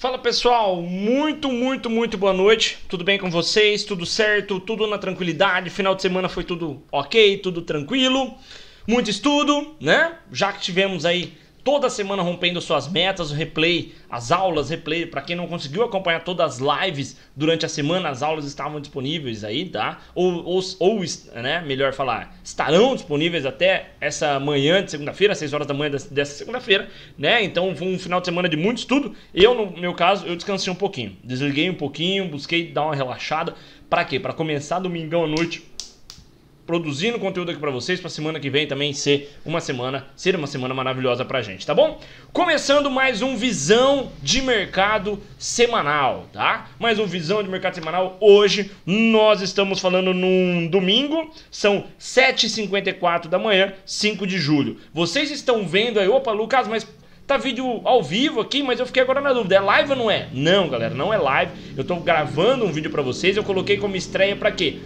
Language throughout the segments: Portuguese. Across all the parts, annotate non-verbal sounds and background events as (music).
Fala pessoal, muito, muito, muito boa noite. Tudo bem com vocês? Tudo certo? Tudo na tranquilidade? Final de semana foi tudo ok? Tudo tranquilo? Muito estudo, né? Já que tivemos aí toda semana rompendo suas metas, o replay, as aulas replay, para quem não conseguiu acompanhar todas as lives durante a semana, as aulas estavam disponíveis aí, tá? Ou, ou, ou né, melhor falar, estarão disponíveis até essa manhã de segunda-feira, 6 horas da manhã dessa segunda-feira, né? Então foi um final de semana de muito estudo. Eu, no meu caso, eu descansei um pouquinho, desliguei um pouquinho, busquei dar uma relaxada, para quê? Para começar domingão à noite produzindo conteúdo aqui para vocês para semana que vem também ser uma semana, ser uma semana maravilhosa pra gente, tá bom? Começando mais um visão de mercado semanal, tá? Mais um visão de mercado semanal hoje. Nós estamos falando num domingo, são 7h54 da manhã, 5 de julho. Vocês estão vendo aí, opa, Lucas, mas tá vídeo ao vivo aqui, mas eu fiquei agora na dúvida, é live ou não é? Não, galera, não é live. Eu tô gravando um vídeo para vocês, eu coloquei como estreia para quê?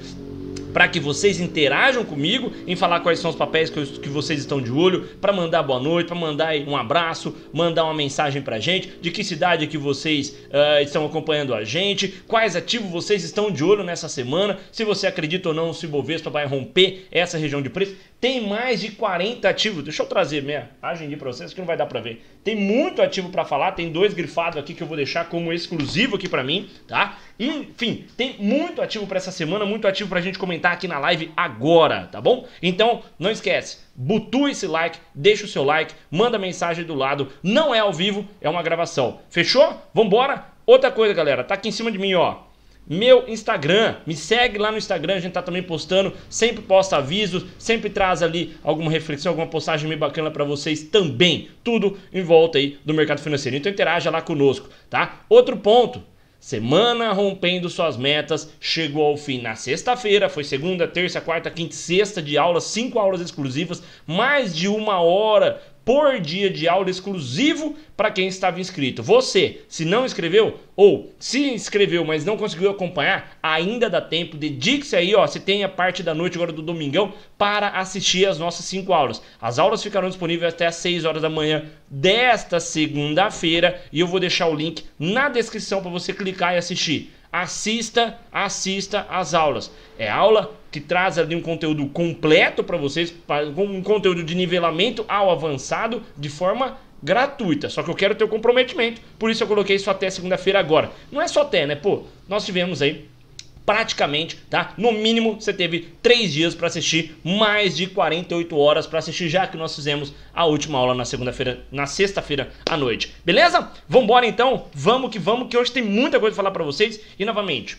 para que vocês interajam comigo em falar quais são os papéis que, eu, que vocês estão de olho, para mandar boa noite, para mandar um abraço, mandar uma mensagem para gente, de que cidade que vocês uh, estão acompanhando a gente, quais ativos vocês estão de olho nessa semana, se você acredita ou não se o Bovespa vai romper essa região de preço. Tem mais de 40 ativos, deixa eu trazer minha agenda para vocês que não vai dar para ver. Tem muito ativo para falar, tem dois grifados aqui que eu vou deixar como exclusivo aqui para mim, tá? Enfim, tem muito ativo para essa semana, muito ativo para a gente comentar aqui na live agora, tá bom? Então, não esquece, butu esse like, deixa o seu like, manda mensagem do lado. Não é ao vivo, é uma gravação. Fechou? Vambora? Outra coisa, galera, tá aqui em cima de mim, ó meu Instagram. Me segue lá no Instagram, a gente tá também postando, sempre posta avisos, sempre traz ali alguma reflexão, alguma postagem meio bacana para vocês também. Tudo em volta aí do mercado financeiro. Então interaja lá conosco, tá? Outro ponto, Semana rompendo suas metas, chegou ao fim na sexta-feira, foi segunda, terça, quarta, quinta, sexta de aulas, cinco aulas exclusivas, mais de uma hora por dia de aula exclusivo para quem estava inscrito. Você, se não inscreveu ou se inscreveu, mas não conseguiu acompanhar, ainda dá tempo. Dedique-se aí, ó, se tem a parte da noite agora do domingão para assistir as nossas cinco aulas. As aulas ficarão disponíveis até às 6 horas da manhã desta segunda-feira e eu vou deixar o link na descrição para você clicar e assistir assista, assista as aulas. É aula que traz ali um conteúdo completo para vocês, um conteúdo de nivelamento ao avançado de forma gratuita. Só que eu quero ter o comprometimento, por isso eu coloquei isso até segunda-feira agora. Não é só até, né? Pô, nós tivemos aí praticamente, tá? No mínimo você teve 3 dias para assistir, mais de 48 horas para assistir, já que nós fizemos a última aula na segunda-feira, na sexta-feira à noite. Beleza? Vambora então, vamos que vamos, que hoje tem muita coisa pra falar para vocês. E novamente,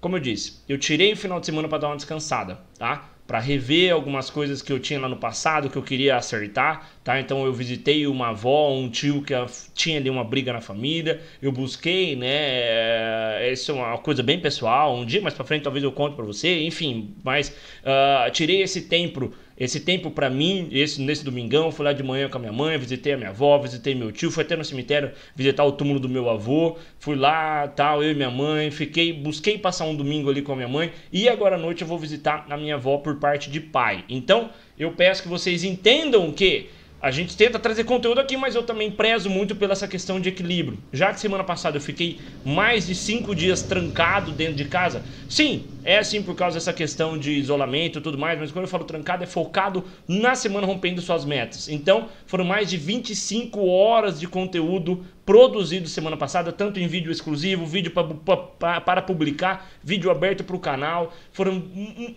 como eu disse, eu tirei o final de semana para dar uma descansada, tá? para rever algumas coisas que eu tinha lá no passado que eu queria acertar, tá? Então eu visitei uma avó, um tio que tinha ali uma briga na família, eu busquei, né? Eh, isso é uma coisa bem pessoal. Um dia mais para frente talvez eu conte para você, enfim. Mas uh, tirei esse tempo esse tempo para mim, esse nesse domingão, fui lá de manhã com a minha mãe, visitei a minha avó, visitei meu tio, fui até no cemitério visitar o túmulo do meu avô, fui lá, tal, eu e minha mãe, fiquei, busquei passar um domingo ali com a minha mãe e agora à noite eu vou visitar a minha avó por parte de pai. Então, eu peço que vocês entendam que a gente tenta trazer conteúdo aqui, mas eu também prezo muito pela essa questão de equilíbrio. Já que semana passada eu fiquei mais de cinco dias trancado dentro de casa, sim, é assim por causa dessa questão de isolamento e tudo mais, mas quando eu falo trancado é focado na semana rompendo suas metas. Então, foram mais de 25 horas de conteúdo produzido semana passada, tanto em vídeo exclusivo, vídeo pra, pra, pra, para publicar, vídeo aberto para o canal. Foram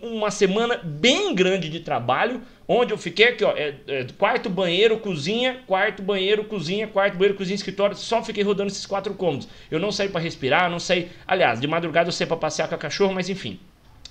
uma semana bem grande de trabalho, onde eu fiquei aqui, ó, é, é, quarto, banheiro, cozinha, quarto, banheiro, cozinha, quarto, banheiro, cozinha, escritório, só fiquei rodando esses quatro cômodos. Eu não saí para respirar, não saí, aliás, de madrugada eu saí para passear com a cachorro, mas enfim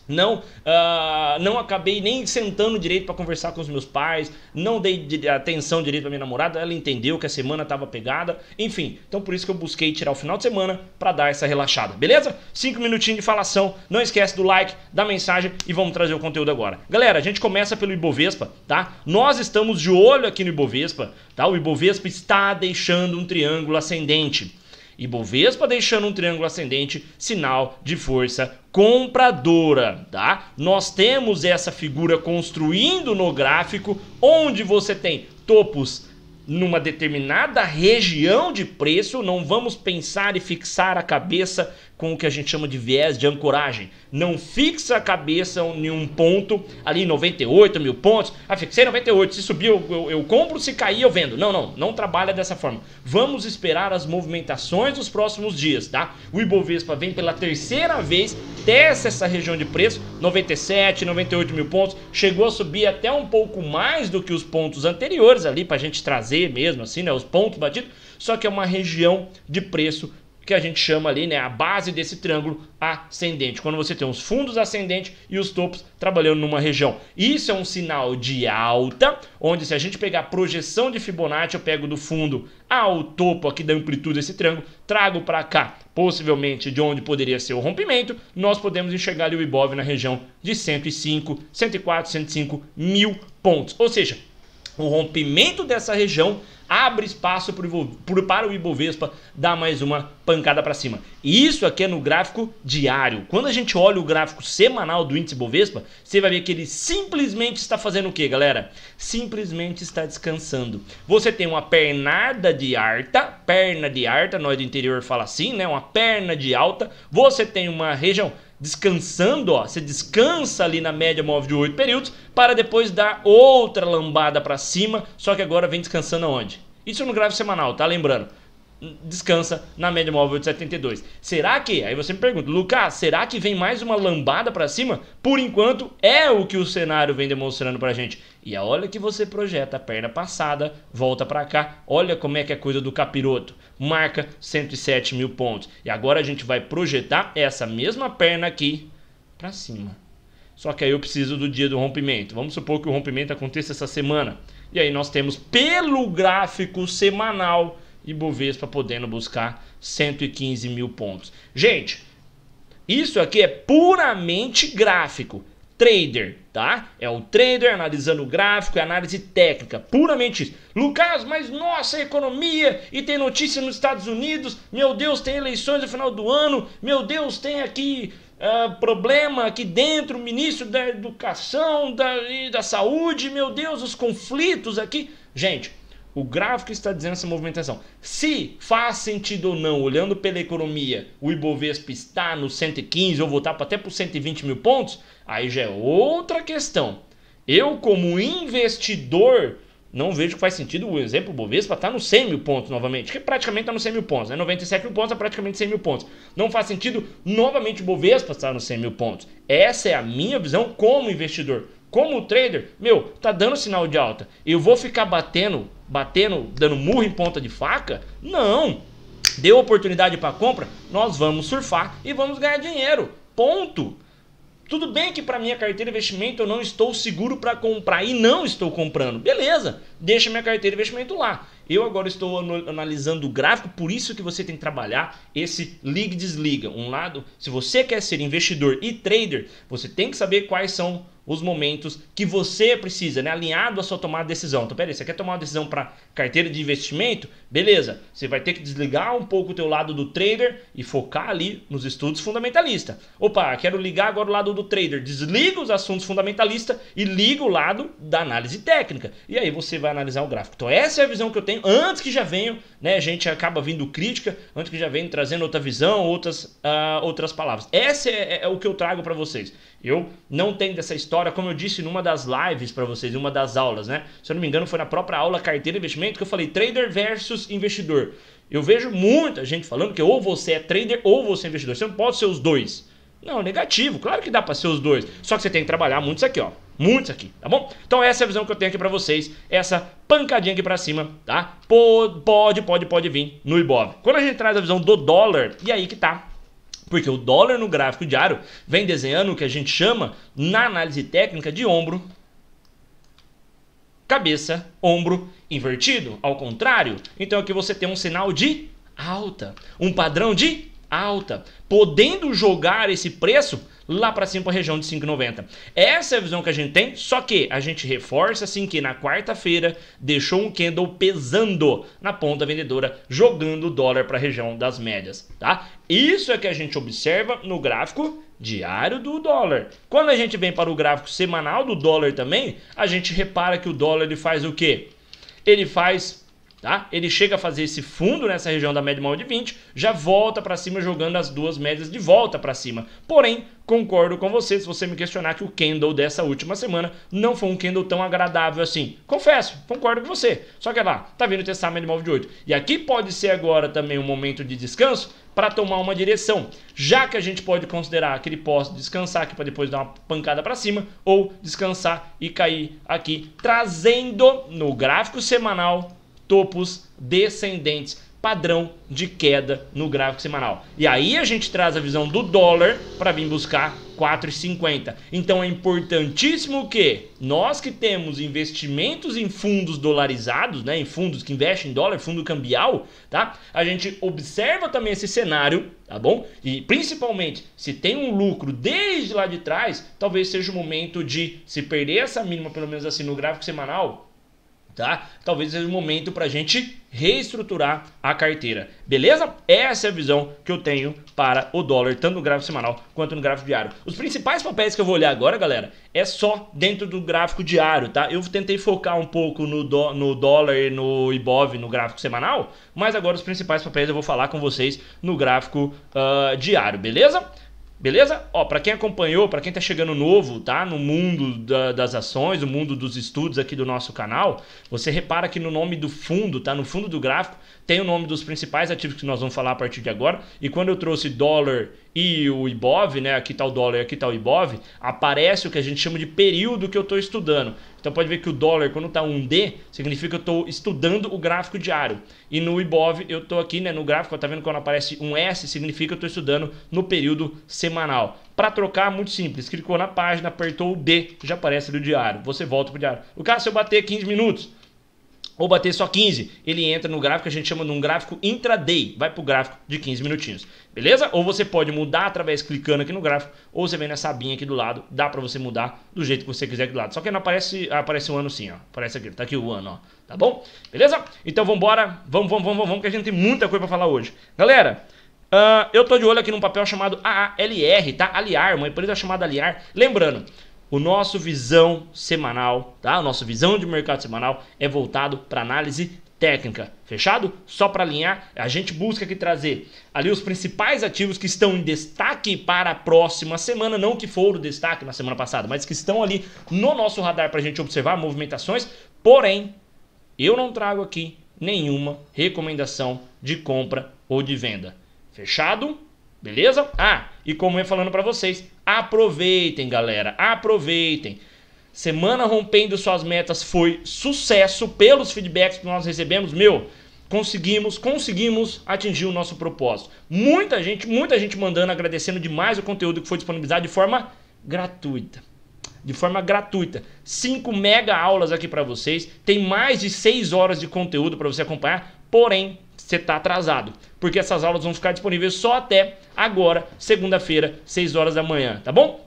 não, uh, não acabei nem sentando direito para conversar com os meus pais, não dei atenção direito para minha namorada, ela entendeu que a semana estava pegada, enfim. Então por isso que eu busquei tirar o final de semana para dar essa relaxada, beleza? Cinco minutinhos de falação, não esquece do like, da mensagem e vamos trazer o conteúdo agora. Galera, a gente começa pelo Ibovespa, tá? Nós estamos de olho aqui no Ibovespa, tá? O Ibovespa está deixando um triângulo ascendente. E Bovespa deixando um triângulo ascendente, sinal de força compradora, tá? Nós temos essa figura construindo no gráfico onde você tem topos numa determinada região de preço, não vamos pensar e fixar a cabeça com o que a gente chama de viés de ancoragem. Não fixa a cabeça em um ponto, ali 98 mil pontos. Ah, fixei 98, se subir eu, eu, eu compro, se cair eu vendo. Não, não, não trabalha dessa forma. Vamos esperar as movimentações dos próximos dias, tá? O Ibovespa vem pela terceira vez, testa essa região de preço, 97, 98 mil pontos. Chegou a subir até um pouco mais do que os pontos anteriores ali, pra gente trazer mesmo assim, né? Os pontos batidos. Só que é uma região de preço que a gente chama ali, né, a base desse triângulo ascendente. Quando você tem os fundos ascendentes e os topos trabalhando numa região. Isso é um sinal de alta, onde se a gente pegar a projeção de Fibonacci, eu pego do fundo ao topo aqui da amplitude desse triângulo, trago para cá, possivelmente de onde poderia ser o rompimento, nós podemos enxergar ali o Ibov na região de 105, 104, 105 mil pontos. Ou seja, o rompimento dessa região abre espaço para o Ibovespa dar mais uma pancada para cima. isso aqui é no gráfico diário. Quando a gente olha o gráfico semanal do índice Ibovespa, você vai ver que ele simplesmente está fazendo o que, galera? Simplesmente está descansando. Você tem uma pernada de alta, perna de alta, nós do interior fala assim, né? Uma perna de alta. Você tem uma região descansando, ó, você descansa ali na média móvel de 8 períodos para depois dar outra lambada para cima, só que agora vem descansando aonde? Isso no gráfico semanal, tá lembrando? Descansa na média móvel de 72. Será que, aí você me pergunta, Lucas, será que vem mais uma lambada para cima? Por enquanto é o que o cenário vem demonstrando pra gente. E é, olha que você projeta a perna passada, volta para cá, olha como é que é coisa do capiroto marca 107 mil pontos. E agora a gente vai projetar essa mesma perna aqui para cima. Só que aí eu preciso do dia do rompimento. Vamos supor que o rompimento aconteça essa semana. E aí nós temos pelo gráfico semanal Ibovespa podendo buscar 115 mil pontos. Gente, isso aqui é puramente gráfico trader, tá? É o trader analisando o gráfico, é análise técnica, puramente isso. Lucas, mas nossa, economia e tem notícia nos Estados Unidos, meu Deus, tem eleições no final do ano, meu Deus, tem aqui uh, problema aqui dentro, ministro da educação, da, da saúde, meu Deus, os conflitos aqui. Gente, o gráfico está dizendo essa movimentação. Se faz sentido ou não, olhando pela economia, o Ibovespa está no 115 ou voltar até para os 120 mil pontos, aí já é outra questão. Eu, como investidor, não vejo que faz sentido o exemplo, o Bovespa estar tá nos 100 mil pontos novamente, que praticamente está nos 100 mil pontos, né? 97 mil pontos é praticamente 100 mil pontos. Não faz sentido novamente o Bovespa estar tá nos 100 mil pontos. Essa é a minha visão como investidor. Como trader, meu, tá dando sinal de alta. Eu vou ficar batendo batendo, dando murro em ponta de faca. Não! Deu oportunidade para compra, nós vamos surfar e vamos ganhar dinheiro. Ponto! Tudo bem que para minha carteira de investimento eu não estou seguro para comprar e não estou comprando. Beleza, deixa minha carteira de investimento lá. Eu agora estou analisando o gráfico, por isso que você tem que trabalhar esse liga e desliga. Um lado, se você quer ser investidor e trader, você tem que saber quais são os momentos que você precisa, né? alinhado à sua tomada de decisão. Então, peraí, você quer tomar uma decisão para carteira de investimento? Beleza, você vai ter que desligar um pouco o teu lado do trader e focar ali nos estudos fundamentalista. Opa, quero ligar agora o lado do trader. Desliga os assuntos fundamentalista e liga o lado da análise técnica. E aí você vai analisar o gráfico. Então essa é a visão que eu tenho antes que já venha, né? A gente acaba vindo crítica, antes que já venha trazendo outra visão, outras, uh, outras palavras. Essa é, é, é o que eu trago para vocês. Eu não tenho dessa história, como eu disse numa das lives para vocês, uma das aulas, né? Se eu não me engano, foi na própria aula carteira e investimento que eu falei trader versus investidor. Eu vejo muita gente falando que ou você é trader ou você é investidor. Você não pode ser os dois. Não, negativo. Claro que dá para ser os dois. Só que você tem que trabalhar muitos aqui, ó. Muitos aqui, tá bom? Então essa é a visão que eu tenho aqui para vocês. Essa pancadinha aqui para cima, tá? Pode, pode, pode vir no Ibov. Quando a gente traz a visão do dólar, e aí que tá porque o dólar no gráfico diário vem desenhando o que a gente chama na análise técnica de ombro, cabeça, ombro invertido, ao contrário. Então aqui você tem um sinal de alta, um padrão de alta, podendo jogar esse preço lá para cima para a região de 5,90. Essa é a visão que a gente tem, só que a gente reforça assim que na quarta-feira deixou um candle pesando na ponta vendedora, jogando o dólar para a região das médias, tá? Isso é que a gente observa no gráfico diário do dólar. Quando a gente vem para o gráfico semanal do dólar também, a gente repara que o dólar ele faz o quê? ele faz Tá? Ele chega a fazer esse fundo nessa região da média móvel de 20, já volta para cima jogando as duas médias de volta para cima. Porém, concordo com você se você me questionar que o candle dessa última semana não foi um candle tão agradável assim. Confesso, concordo com você. Só que é lá, tá vindo testar a média móvel de 8. E aqui pode ser agora também um momento de descanso para tomar uma direção, já que a gente pode considerar que ele possa descansar aqui para depois dar uma pancada para cima ou descansar e cair aqui, trazendo no gráfico semanal topos descendentes, padrão de queda no gráfico semanal. E aí a gente traz a visão do dólar para vir buscar 4,50. Então é importantíssimo que nós que temos investimentos em fundos dolarizados, né, em fundos que investem em dólar, fundo cambial, tá? A gente observa também esse cenário, tá bom? E principalmente se tem um lucro desde lá de trás, talvez seja o momento de se perder essa mínima pelo menos assim no gráfico semanal, tá? Talvez seja o momento para a gente reestruturar a carteira, beleza? Essa é a visão que eu tenho para o dólar, tanto no gráfico semanal quanto no gráfico diário. Os principais papéis que eu vou olhar agora, galera, é só dentro do gráfico diário, tá? Eu tentei focar um pouco no, do, no dólar e no Ibov no gráfico semanal, mas agora os principais papéis eu vou falar com vocês no gráfico uh, diário, beleza? Beleza? Ó, para quem acompanhou, para quem tá chegando novo, tá? No mundo da, das ações, no mundo dos estudos aqui do nosso canal, você repara que no nome do fundo, tá? No fundo do gráfico, tem o nome dos principais ativos que nós vamos falar a partir de agora. E quando eu trouxe dólar e o IBOV, né? Aqui tá o dólar, aqui tá o IBOV, aparece o que a gente chama de período que eu tô estudando. Então pode ver que o dólar, quando está 1D, significa que eu estou estudando o gráfico diário. E no IBOV, eu estou aqui né, no gráfico, está vendo quando aparece um S, significa que eu estou estudando no período semanal. Para trocar, muito simples. Clicou na página, apertou o D, já aparece ali o diário. Você volta para o diário. O cara, se eu bater 15 minutos, ou bater só 15, ele entra no gráfico, a gente chama de um gráfico intraday, vai para o gráfico de 15 minutinhos, beleza? Ou você pode mudar através clicando aqui no gráfico, ou você vem nessa abinha aqui do lado, dá para você mudar do jeito que você quiser aqui do lado, só que não aparece, aparece um ano sim, ó, aparece aqui, tá aqui o ano, ó, tá bom? Beleza? Então vambora, vamos, vamos, vamos, vamos, que a gente tem muita coisa para falar hoje. Galera, Uh, eu tô de olho aqui num papel chamado AALR, tá? Aliar, uma empresa chamada Aliar. Lembrando, o nosso visão semanal, tá? O nosso visão de mercado semanal é voltado para análise técnica. Fechado? Só para alinhar, a gente busca aqui trazer ali os principais ativos que estão em destaque para a próxima semana, não que foram destaque na semana passada, mas que estão ali no nosso radar para a gente observar movimentações. Porém, eu não trago aqui nenhuma recomendação de compra ou de venda. Fechado? Beleza? Ah, e como eu ia falando para vocês, Aproveitem, galera, aproveitem. Semana rompendo suas metas foi sucesso pelos feedbacks que nós recebemos, meu. Conseguimos, conseguimos atingir o nosso propósito. Muita gente, muita gente mandando, agradecendo demais o conteúdo que foi disponibilizado de forma gratuita de forma gratuita. Cinco mega aulas aqui para vocês, tem mais de seis horas de conteúdo para você acompanhar, porém você está atrasado, porque essas aulas vão ficar disponíveis só até agora, segunda-feira, 6 horas da manhã, tá bom?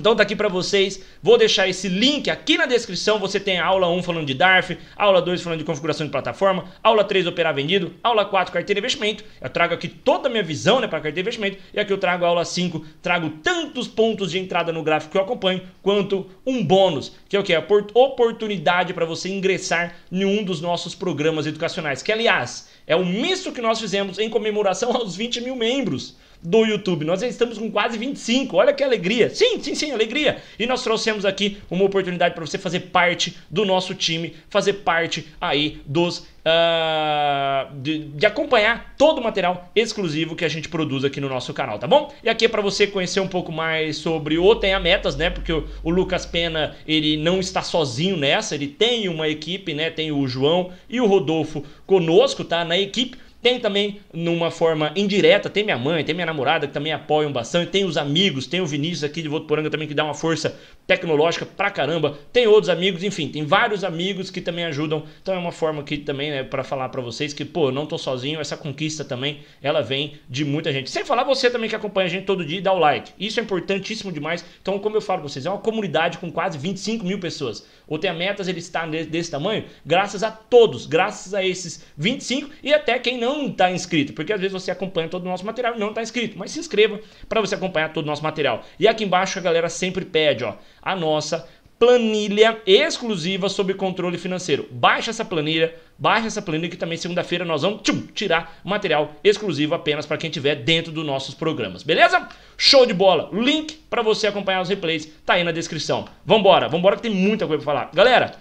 Então tá aqui para vocês, vou deixar esse link aqui na descrição, você tem a aula 1 falando de DARF, aula 2 falando de configuração de plataforma, aula 3 operar vendido, aula 4 carteira de investimento, eu trago aqui toda a minha visão né, para carteira de investimento, e aqui eu trago a aula 5, trago tantos pontos de entrada no gráfico que eu acompanho, quanto um bônus, que é o que? É a oportunidade para você ingressar em um dos nossos programas educacionais, que aliás, é o misto que nós fizemos em comemoração (laughs) aos 20 mil membros, do YouTube. Nós já estamos com quase 25. Olha que alegria. Sim, sim, sim, alegria. E nós trouxemos aqui uma oportunidade para você fazer parte do nosso time, fazer parte aí dos Uh, de, de, acompanhar todo o material exclusivo que a gente produz aqui no nosso canal, tá bom? E aqui é para você conhecer um pouco mais sobre o Tenha Metas, né? Porque o, o, Lucas Pena, ele não está sozinho nessa, ele tem uma equipe, né? Tem o João e o Rodolfo conosco, tá? Na equipe tem também, numa forma indireta, tem minha mãe, tem minha namorada que também apoiam bastante, tem os amigos, tem o Vinícius aqui de Votuporanga também que dá uma força tecnológica pra caramba. Tem outros amigos, enfim, tem vários amigos que também ajudam. Então é uma forma que também né, para falar para vocês que, pô, não tô sozinho, essa conquista também, ela vem de muita gente. Sem falar você também que acompanha a gente todo dia e dá o like. Isso é importantíssimo demais. Então, como eu falo pra vocês, é uma comunidade com quase 25 mil pessoas. ou Tem Metas, ele está desse tamanho graças a todos, graças a esses 25 e até quem não está inscrito, porque às vezes você acompanha todo o nosso material e não está inscrito, mas se inscreva para você acompanhar todo o nosso material. E aqui embaixo a galera sempre pede, ó, a nossa planilha exclusiva sobre controle financeiro. Baixa essa planilha, baixa essa planilha que também segunda-feira nós vamos tchum, tirar material exclusivo apenas para quem tiver dentro dos nossos programas, beleza? Show de bola. Link para você acompanhar os replays tá aí na descrição. Vambora, vambora que tem muita coisa para falar. Galera,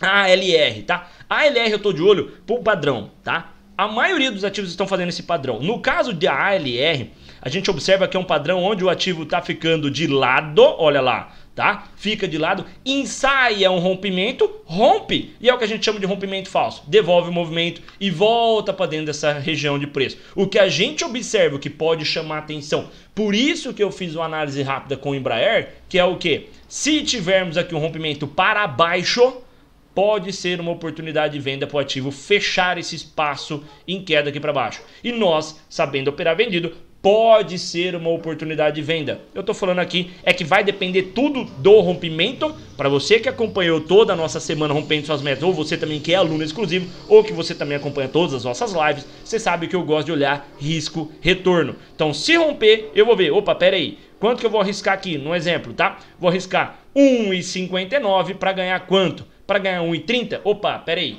ALR, tá? ALR eu tô de olho pro padrão, tá? A maioria dos ativos estão fazendo esse padrão. No caso de ALR, a gente observa que é um padrão onde o ativo está ficando de lado, olha lá, tá? Fica de lado, ensaia um rompimento, rompe, e é o que a gente chama de rompimento falso. Devolve o movimento e volta para dentro dessa região de preço. O que a gente observa o que pode chamar atenção. Por isso que eu fiz uma análise rápida com o Embraer, que é o que? Se tivermos aqui um rompimento para baixo, pode ser uma oportunidade de venda para o ativo fechar esse espaço em queda aqui para baixo. E nós, sabendo operar vendido, pode ser uma oportunidade de venda. Eu estou falando aqui é que vai depender tudo do rompimento. Para você que acompanhou toda a nossa semana rompendo suas metas, ou você também que é aluno exclusivo, ou que você também acompanha todas as nossas lives, você sabe que eu gosto de olhar risco retorno. Então, se romper, eu vou ver, opa, pera aí, quanto que eu vou arriscar aqui? No exemplo, tá? Vou arriscar 1,59 para ganhar quanto? Para ganhar 1,30? Opa, pera aí.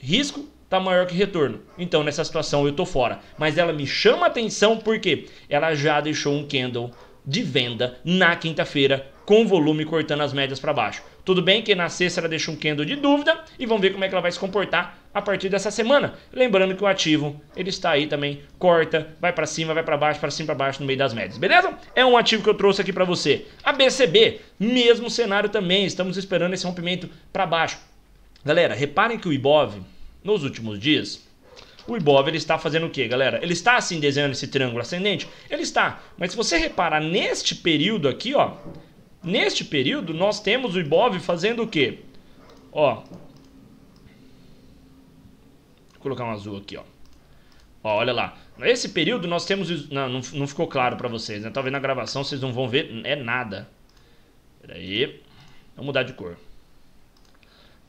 Risco está maior que retorno. Então, nessa situação, eu estou fora. Mas ela me chama atenção porque ela já deixou um candle de venda na quinta-feira com volume cortando as médias para baixo. Tudo bem que na sexta ela deixa um candle de dúvida e vamos ver como é que ela vai se comportar a partir dessa semana. Lembrando que o ativo, ele está aí também, corta, vai para cima, vai para baixo, para cima, para baixo no meio das médias, beleza? É um ativo que eu trouxe aqui para você. A BCB, mesmo cenário também, estamos esperando esse rompimento para baixo. Galera, reparem que o Ibov nos últimos dias, o Ibov ele está fazendo o que, galera? Ele está assim desenhando esse triângulo ascendente? Ele está. Mas se você reparar neste período aqui, ó, neste período nós temos o Ibov fazendo o quê? Ó. Vou colocar um azul aqui, ó. Ó, olha lá. Nesse período nós temos não, não, não ficou claro para vocês, né? Talvez na gravação vocês não vão ver é nada. Pera aí. Vamos mudar de cor.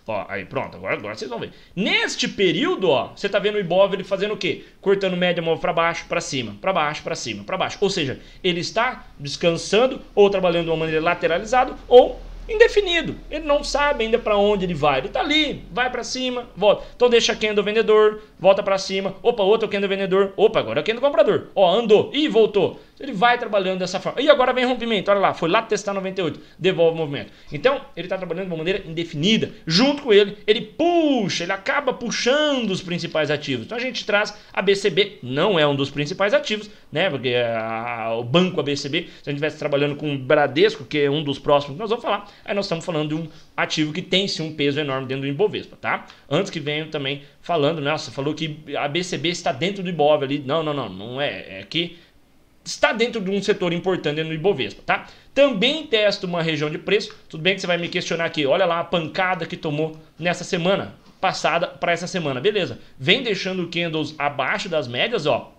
Ó, aí pronto, agora, agora vocês vão ver. Neste período, ó, você tá vendo o Ibov ele fazendo o quê? Cortando média móvel para baixo, para cima, para baixo, para cima, para baixo. Ou seja, ele está descansando ou trabalhando de uma maneira lateralizada ou indefinido. Ele não sabe ainda para onde ele vai. Ele está ali, vai para cima, volta. Então deixa quem do vendedor, volta para cima. Opa, outro quem do vendedor. Opa, agora quem do é comprador. Ó, andou e voltou. Então, ele vai trabalhando dessa forma. E agora vem rompimento, olha lá, foi lá testar 98, devolve o movimento. Então, ele está trabalhando de uma maneira indefinida. Junto com ele, ele puxa, ele acaba puxando os principais ativos. Então, a gente traz a BCB, não é um dos principais ativos, né? Porque é, a, o banco ABCB, se a gente estivesse trabalhando com o Bradesco, que é um dos próximos que nós vamos falar, aí nós estamos falando de um ativo que tem sim um peso enorme dentro do Ibovespa, tá? Antes que venham também falando, né? Você falou que a BCB está dentro do Ibov ali. Não, não, não, não é. É que está dentro de um setor importante no Ibovespa, tá? Também testa uma região de preço. Tudo bem que você vai me questionar aqui, olha lá a pancada que tomou nessa semana passada para essa semana, beleza? Vem deixando candles abaixo das médias, ó.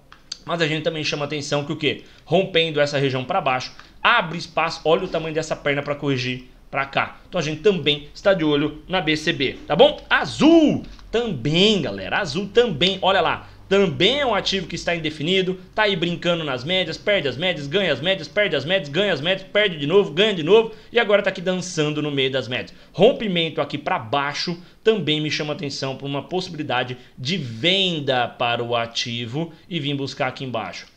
Mas a gente também chama atenção que o que? Rompendo essa região para baixo, abre espaço, olha o tamanho dessa perna para corrigir para cá. Então a gente também está de olho na BCB, tá bom? Azul também, galera, azul também. Olha lá, também é um ativo que está indefinido, tá aí brincando nas médias, perde as médias, ganha as médias, perde as médias, ganha as médias, perde de novo, ganha de novo e agora tá aqui dançando no meio das médias. Rompimento aqui para baixo também me chama atenção para uma possibilidade de venda para o ativo e vim buscar aqui embaixo.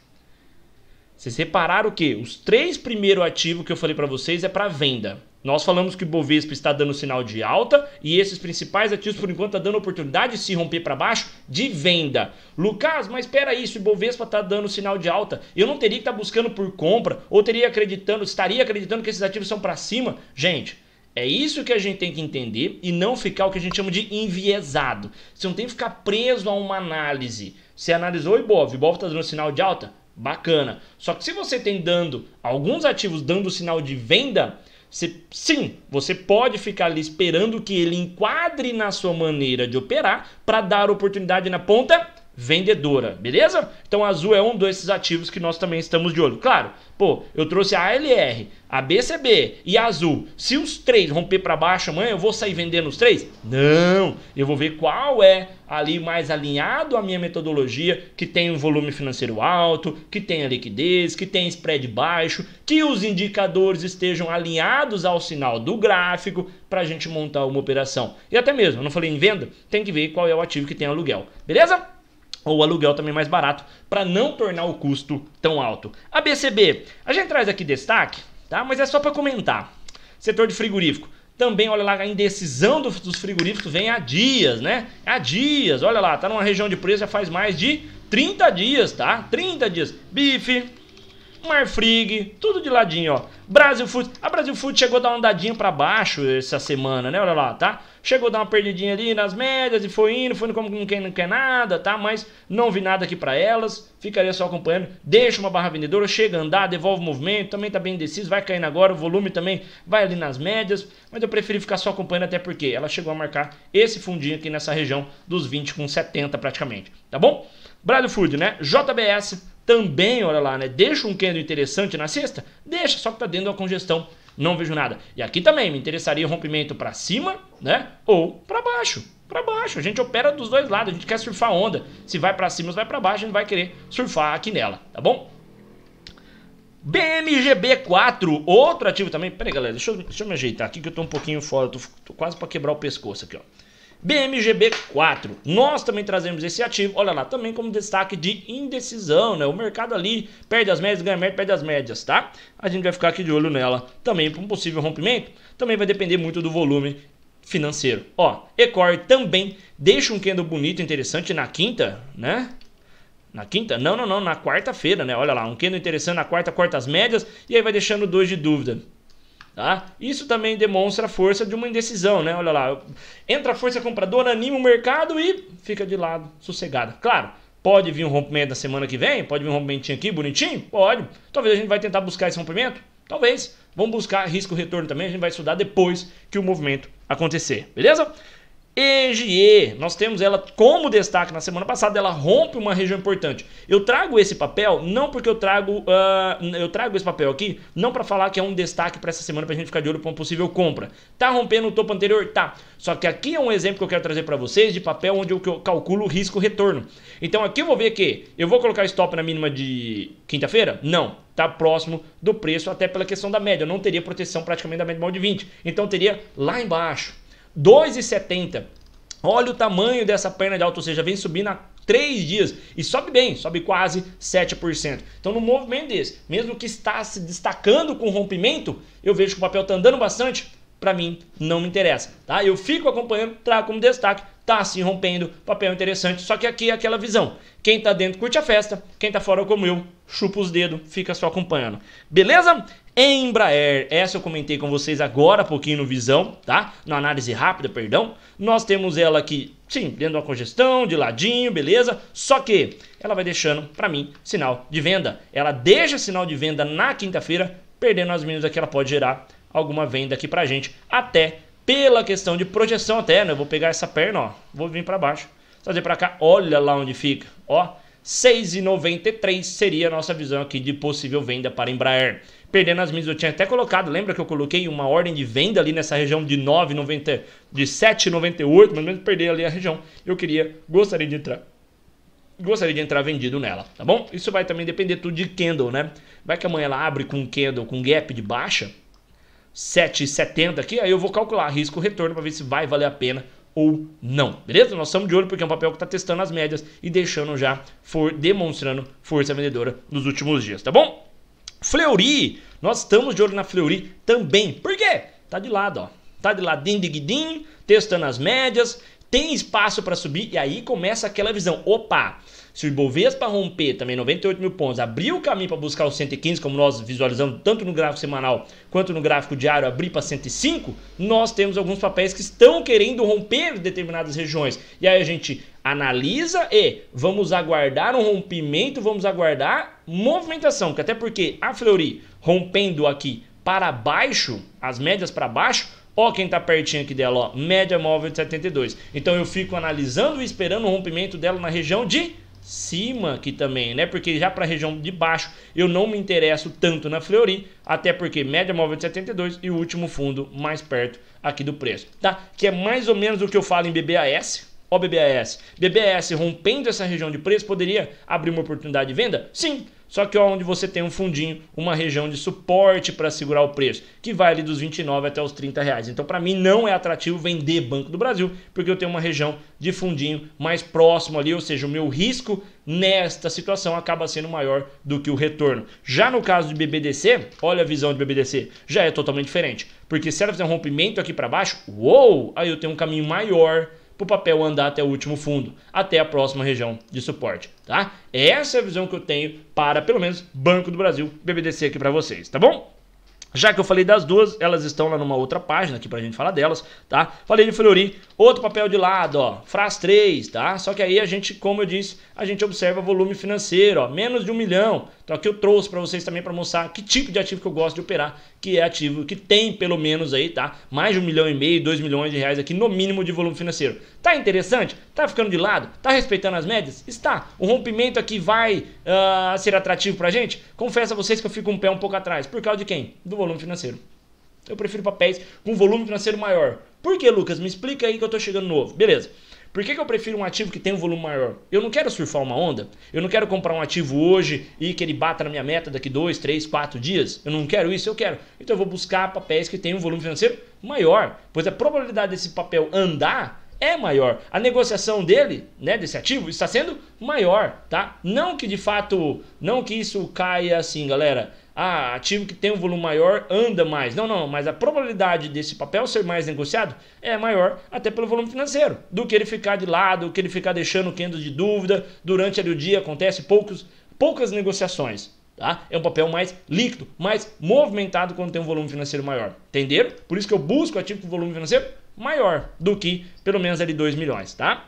Vocês repararam que os três primeiros ativos que eu falei para vocês é para venda. Nós falamos que o Bovespa está dando sinal de alta e esses principais ativos, por enquanto, estão tá dando oportunidade de se romper para baixo de venda. Lucas, mas espera aí, se o Bovespa está dando sinal de alta, eu não teria que estar tá buscando por compra ou teria acreditando, estaria acreditando que esses ativos são para cima? Gente, é isso que a gente tem que entender e não ficar o que a gente chama de enviesado. Você não tem que ficar preso a uma análise. Você analisou o Ibov, o Ibov está dando sinal de alta? Bacana. Só que se você tem dando alguns ativos dando sinal de venda, você, sim, você pode ficar ali esperando que ele enquadre na sua maneira de operar para dar oportunidade na ponta vendedora, beleza? Então azul é um desses ativos que nós também estamos de olho. Claro, pô, eu trouxe a ALR, a BCB e a azul. Se os três romper para baixo amanhã, eu vou sair vendendo os três? Não, eu vou ver qual é ali mais alinhado à minha metodologia, que tem um volume financeiro alto, que a liquidez, que tem spread baixo, que os indicadores estejam alinhados ao sinal do gráfico para a gente montar uma operação. E até mesmo, eu não falei em venda, tem que ver qual é o ativo que tem aluguel, beleza? ou aluguel também mais barato, para não tornar o custo tão alto. A BCB, a gente traz aqui destaque, tá? Mas é só para comentar. Setor de frigorífico. Também, olha lá, a indecisão dos frigoríficos vem há dias, né? Há dias, olha lá, tá numa região de preço já faz mais de 30 dias, tá? 30 dias. Bife, Marfrig, tudo de ladinho, ó. Brasil Food, a Brasil Food chegou a dar uma andadinha para baixo essa semana, né? Olha lá, tá? Chegou a dar uma perdidinha ali nas médias e foi indo, foi indo como quem não quer nada, tá? Mas não vi nada aqui para elas, ficaria só acompanhando. Deixa uma barra vendedora, chega a andar, devolve o movimento, também tá bem indeciso, vai caindo agora, o volume também vai ali nas médias, mas eu preferi ficar só acompanhando até porque ela chegou a marcar esse fundinho aqui nessa região dos 20 com 70 praticamente, tá bom? Brasil Food, né? JBS também, olha lá, né? Deixa um candle interessante na sexta? Deixa, só que tá dentro da congestão. Não vejo nada. E aqui também me interessaria rompimento para cima, né? Ou para baixo. Para baixo. A gente opera dos dois lados. A gente quer surfar onda. Se vai para cima, se vai para baixo, a gente vai querer surfar aqui nela, tá bom? BMGB4, outro ativo também. Pera aí, galera, deixa eu, deixa eu me ajeitar aqui que eu tô um pouquinho fora. Tô, tô quase para quebrar o pescoço aqui, ó. BMGB4. Nós também trazemos esse ativo, olha lá, também como destaque de indecisão, né? O mercado ali perde as médias, ganha média, perde as médias, tá? A gente vai ficar aqui de olho nela também para um possível rompimento. Também vai depender muito do volume financeiro. Ó, Ecor também deixa um candle bonito, interessante na quinta, né? Na quinta? Não, não, não, na quarta-feira, né? Olha lá, um candle interessante na quarta, quartas médias, e aí vai deixando dois de dúvida. Tá? Isso também demonstra a força de uma indecisão, né? Olha lá, entra a força compradora, anima o mercado e fica de lado, sossegada. Claro, pode vir um rompimento na semana que vem, pode vir um rompimentinho aqui, bonitinho? Pode. Talvez a gente vai tentar buscar esse rompimento? Talvez. Vamos buscar risco-retorno também, a gente vai estudar depois que o movimento acontecer, beleza? EGE, nós temos ela como destaque na semana passada, ela rompe uma região importante. Eu trago esse papel não porque eu trago, uh, eu trago esse papel aqui, não para falar que é um destaque para essa semana para a gente ficar de olho para uma possível compra. Tá rompendo o topo anterior, tá. Só que aqui é um exemplo que eu quero trazer para vocês de papel onde eu calculo risco retorno. Então aqui eu vou ver que eu vou colocar stop na mínima de quinta-feira? Não, tá próximo do preço até pela questão da média. Eu não teria proteção praticamente da média de 20. Então teria lá embaixo 2,70. Olha o tamanho dessa perna de alta, ou seja, vem subindo há 3 dias e sobe bem, sobe quase 7%. Então, no movimento desse, mesmo que está se destacando com rompimento, eu vejo que o papel está andando bastante, para mim não me interessa, tá? Eu fico acompanhando, trago como destaque, tá se rompendo, papel interessante, só que aqui é aquela visão. Quem tá dentro curte a festa, quem tá fora como eu, chupa os dedos, fica só acompanhando. Beleza? Embraer, essa eu comentei com vocês agora há pouquinho no Visão, tá? Na análise rápida, perdão. Nós temos ela aqui, sim, dentro uma congestão, de ladinho, beleza? Só que ela vai deixando, para mim, sinal de venda. Ela deixa sinal de venda na quinta-feira, perdendo as mínimas aqui. ela pode gerar alguma venda aqui pra gente, até pela questão de projeção até, né? Eu vou pegar essa perna, ó, vou vir para baixo, trazer para cá, olha lá onde fica, ó 6,93 seria a nossa visão aqui de possível venda para Embraer. Perdendo as minhas, eu tinha até colocado, lembra que eu coloquei uma ordem de venda ali nessa região de 9,90, de 7,98, mas mesmo perder ali a região, eu queria, gostaria de entrar gostaria de entrar vendido nela, tá bom? Isso vai também depender tudo de candle, né? Vai que amanhã ela abre com candle com gap de baixa, 7,70 aqui, aí eu vou calcular risco retorno para ver se vai valer a pena ou não, beleza? Nós estamos de olho porque é um papel que está testando as médias e deixando já, for, demonstrando força vendedora nos últimos dias, tá bom? Fleury, nós estamos de olho na Fleury também, por quê? Tá de lado, ó, tá de ladinho, diguidinho, testando as médias, tem espaço para subir e aí começa aquela visão, opa, se o Ibovespa romper também 98 mil pontos, abrir o caminho para buscar os 115, como nós visualizamos tanto no gráfico semanal quanto no gráfico diário, abrir para 105, nós temos alguns papéis que estão querendo romper determinadas regiões. E aí a gente analisa e vamos aguardar um rompimento, vamos aguardar movimentação, que até porque a Fleury rompendo aqui para baixo, as médias para baixo, Ó quem tá pertinho aqui dela, ó, média móvel de 72. Então eu fico analisando e esperando o rompimento dela na região de cima aqui também, né? Porque já para a região de baixo eu não me interesso tanto na Fleury, até porque média móvel de 72 e o último fundo mais perto aqui do preço, tá? Que é mais ou menos o que eu falo em BBAS. Ó BBAS. BBAS rompendo essa região de preço poderia abrir uma oportunidade de venda? Sim. Só que onde você tem um fundinho, uma região de suporte para segurar o preço, que vai ali dos 29 até os 30 reais. Então, para mim, não é atrativo vender Banco do Brasil, porque eu tenho uma região de fundinho mais próximo ali, ou seja, o meu risco nesta situação acaba sendo maior do que o retorno. Já no caso de BBDC, olha a visão de BBDC, já é totalmente diferente, porque se ela fizer um rompimento aqui para baixo, uou, aí eu tenho um caminho maior para o papel andar até o último fundo, até a próxima região de suporte, tá? Essa é a visão que eu tenho para, pelo menos, Banco do Brasil, BBDC aqui para vocês, tá bom? Já que eu falei das duas, elas estão lá numa outra página aqui pra gente falar delas, tá? Falei de Fleury, outro papel de lado, ó, Fras 3, tá? Só que aí a gente, como eu disse, a gente observa volume financeiro, ó, menos de um milhão, então aqui eu trouxe para vocês também para mostrar que tipo de ativo que eu gosto de operar, que é ativo que tem pelo menos aí, tá? Mais de um milhão e meio, dois milhões de reais aqui no mínimo de volume financeiro. Tá interessante? Tá ficando de lado? Tá respeitando as médias? Está. O rompimento aqui vai uh, ser atrativo pra gente? Confesso a vocês que eu fico um pé um pouco atrás. Por causa de quem? Do volume financeiro. Eu prefiro papéis com volume financeiro maior. Por que, Lucas? Me explica aí que eu tô chegando novo. Beleza. Por que, que eu prefiro um ativo que tem um volume maior? Eu não quero surfar uma onda. Eu não quero comprar um ativo hoje e que ele bata na minha meta daqui 2, 3, 4 dias. Eu não quero isso, eu quero. Então eu vou buscar papéis que tenham um volume financeiro maior. Pois a probabilidade desse papel andar é maior. A negociação dele, né, desse ativo, está sendo maior, tá? Não que de fato, não que isso caia assim, galera ah, ativo que tem um volume maior anda mais. Não, não, mas a probabilidade desse papel ser mais negociado é maior até pelo volume financeiro, do que ele ficar de lado, do que ele ficar deixando quendas de dúvida, durante ali, o dia acontece poucos, poucas negociações. Tá? É um papel mais líquido, mais movimentado quando tem um volume financeiro maior. Entenderam? Por isso que eu busco ativo com volume financeiro maior do que pelo menos ali 2 milhões, tá?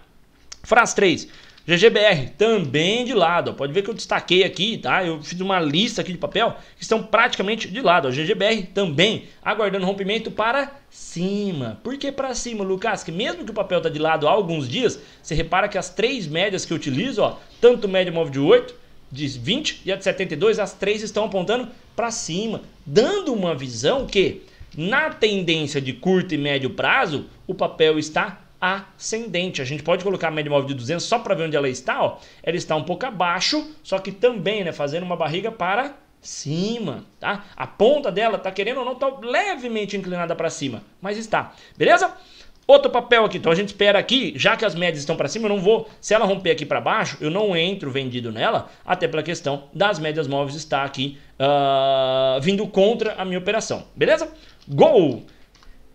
Frase 3. GGBR, também de lado. Pode ver que eu destaquei aqui, tá? Eu fiz uma lista aqui de papel que estão praticamente de lado. GGBR também aguardando rompimento para cima. Por que para cima, Lucas? Que mesmo que o papel tá de lado há alguns dias, você repara que as três médias que eu utilizo, ó, tanto média móvel de 8, de 20 e a de 72, as três estão apontando para cima, dando uma visão que na tendência de curto e médio prazo, o papel está ascendente. A gente pode colocar a média móvel de 200 só para ver onde ela está. Ó. Ela está um pouco abaixo, só que também né, fazendo uma barriga para cima, tá? A ponta dela está querendo ou não tá levemente inclinada para cima, mas está. Beleza? Outro papel aqui, então a gente espera aqui, já que as médias estão para cima, eu não vou, se ela romper aqui para baixo, eu não entro vendido nela, até pela questão das médias móveis estar aqui uh, vindo contra a minha operação, beleza? Gol!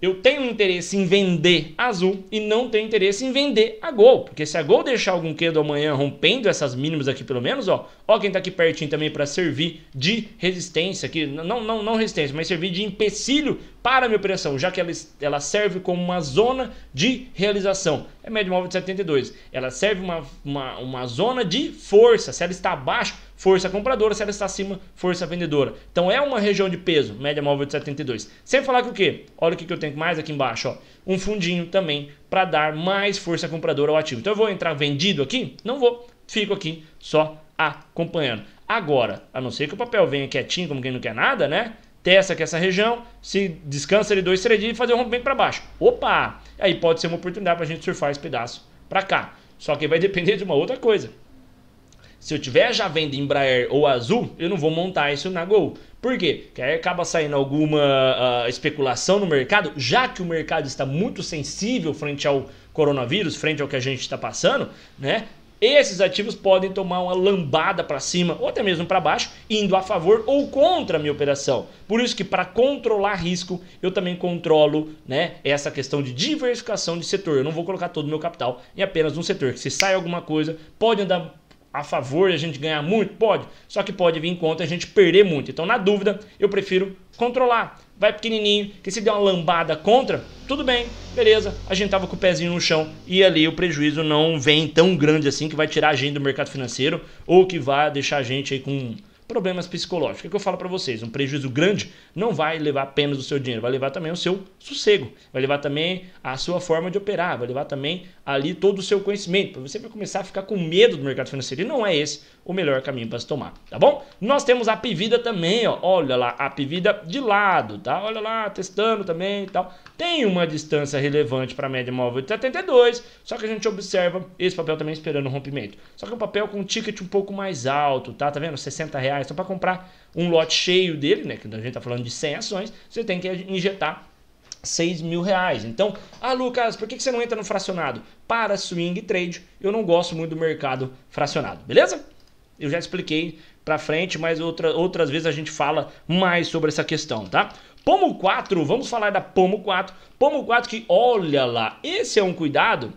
eu tenho interesse em vender azul e não tenho interesse em vender a Gol. Porque se a Gol deixar algum quedo amanhã rompendo essas mínimas aqui pelo menos, ó, ó quem tá aqui pertinho também para servir de resistência aqui, não, não, não resistência, mas servir de empecilho para a minha operação, já que ela, ela serve como uma zona de realização. É médio móvel de 72. Ela serve uma, uma, uma zona de força. Se ela está abaixo, força compradora, se ela está acima, força vendedora. Então é uma região de peso, média móvel de 72. Sem falar que o quê? Olha o que eu tenho mais aqui embaixo, ó. Um fundinho também para dar mais força compradora ao ativo. Então eu vou entrar vendido aqui? Não vou. Fico aqui só acompanhando. Agora, a não ser que o papel venha quietinho, como quem não quer nada, né? testa aqui é essa região, se descansa de dois, três dias e fazer um rompimento para baixo. Opa! Aí pode ser uma oportunidade para a gente surfar esse pedaço para cá. Só que vai depender de uma outra coisa. Se eu tiver já vendo Embraer ou Azul, eu não vou montar isso na Gol. Por quê? Porque aí acaba saindo alguma uh, especulação no mercado, já que o mercado está muito sensível frente ao coronavírus, frente ao que a gente está passando, né? Esses ativos podem tomar uma lambada para cima ou até mesmo para baixo, indo a favor ou contra a minha operação. Por isso que para controlar risco, eu também controlo né, essa questão de diversificação de setor. Eu não vou colocar todo o meu capital em apenas um setor, que se sai alguma coisa, pode andar a favor e a gente ganhar muito? Pode. Só que pode vir em conta a gente perder muito. Então, na dúvida, eu prefiro controlar. Vai pequenininho, que se der uma lambada contra, tudo bem, beleza. A gente tava com o pezinho no chão e ali o prejuízo não vem tão grande assim que vai tirar a gente do mercado financeiro ou que vai deixar a gente aí com problemas psicológicos. É o que eu falo para vocês, um prejuízo grande não vai levar apenas o seu dinheiro, vai levar também o seu sossego, vai levar também a sua forma de operar, vai levar também ali todo o seu conhecimento. Você vai começar a ficar com medo do mercado financeiro. E não é esse o melhor caminho para se tomar, tá bom? Nós temos a Pivida também, ó. Olha lá, a Pivida de lado, tá? Olha lá, testando também e tal. Tem uma distância relevante para a média móvel de 72, só que a gente observa esse papel também esperando o rompimento. Só que é um papel com um ticket um pouco mais alto, tá? Tá vendo? 60 reais. Então para comprar um lote cheio dele, né? Que a gente tá falando de 100 ações, você tem que injetar 6 mil reais. Então, ah, Lucas, por que você não entra no fracionado? Para swing trade, eu não gosto muito do mercado fracionado, beleza? Eu já expliquei para frente, mas outra, outras vezes a gente fala mais sobre essa questão, tá? Pomo 4, vamos falar da Pomo 4. Pomo 4 que, olha lá, esse é um cuidado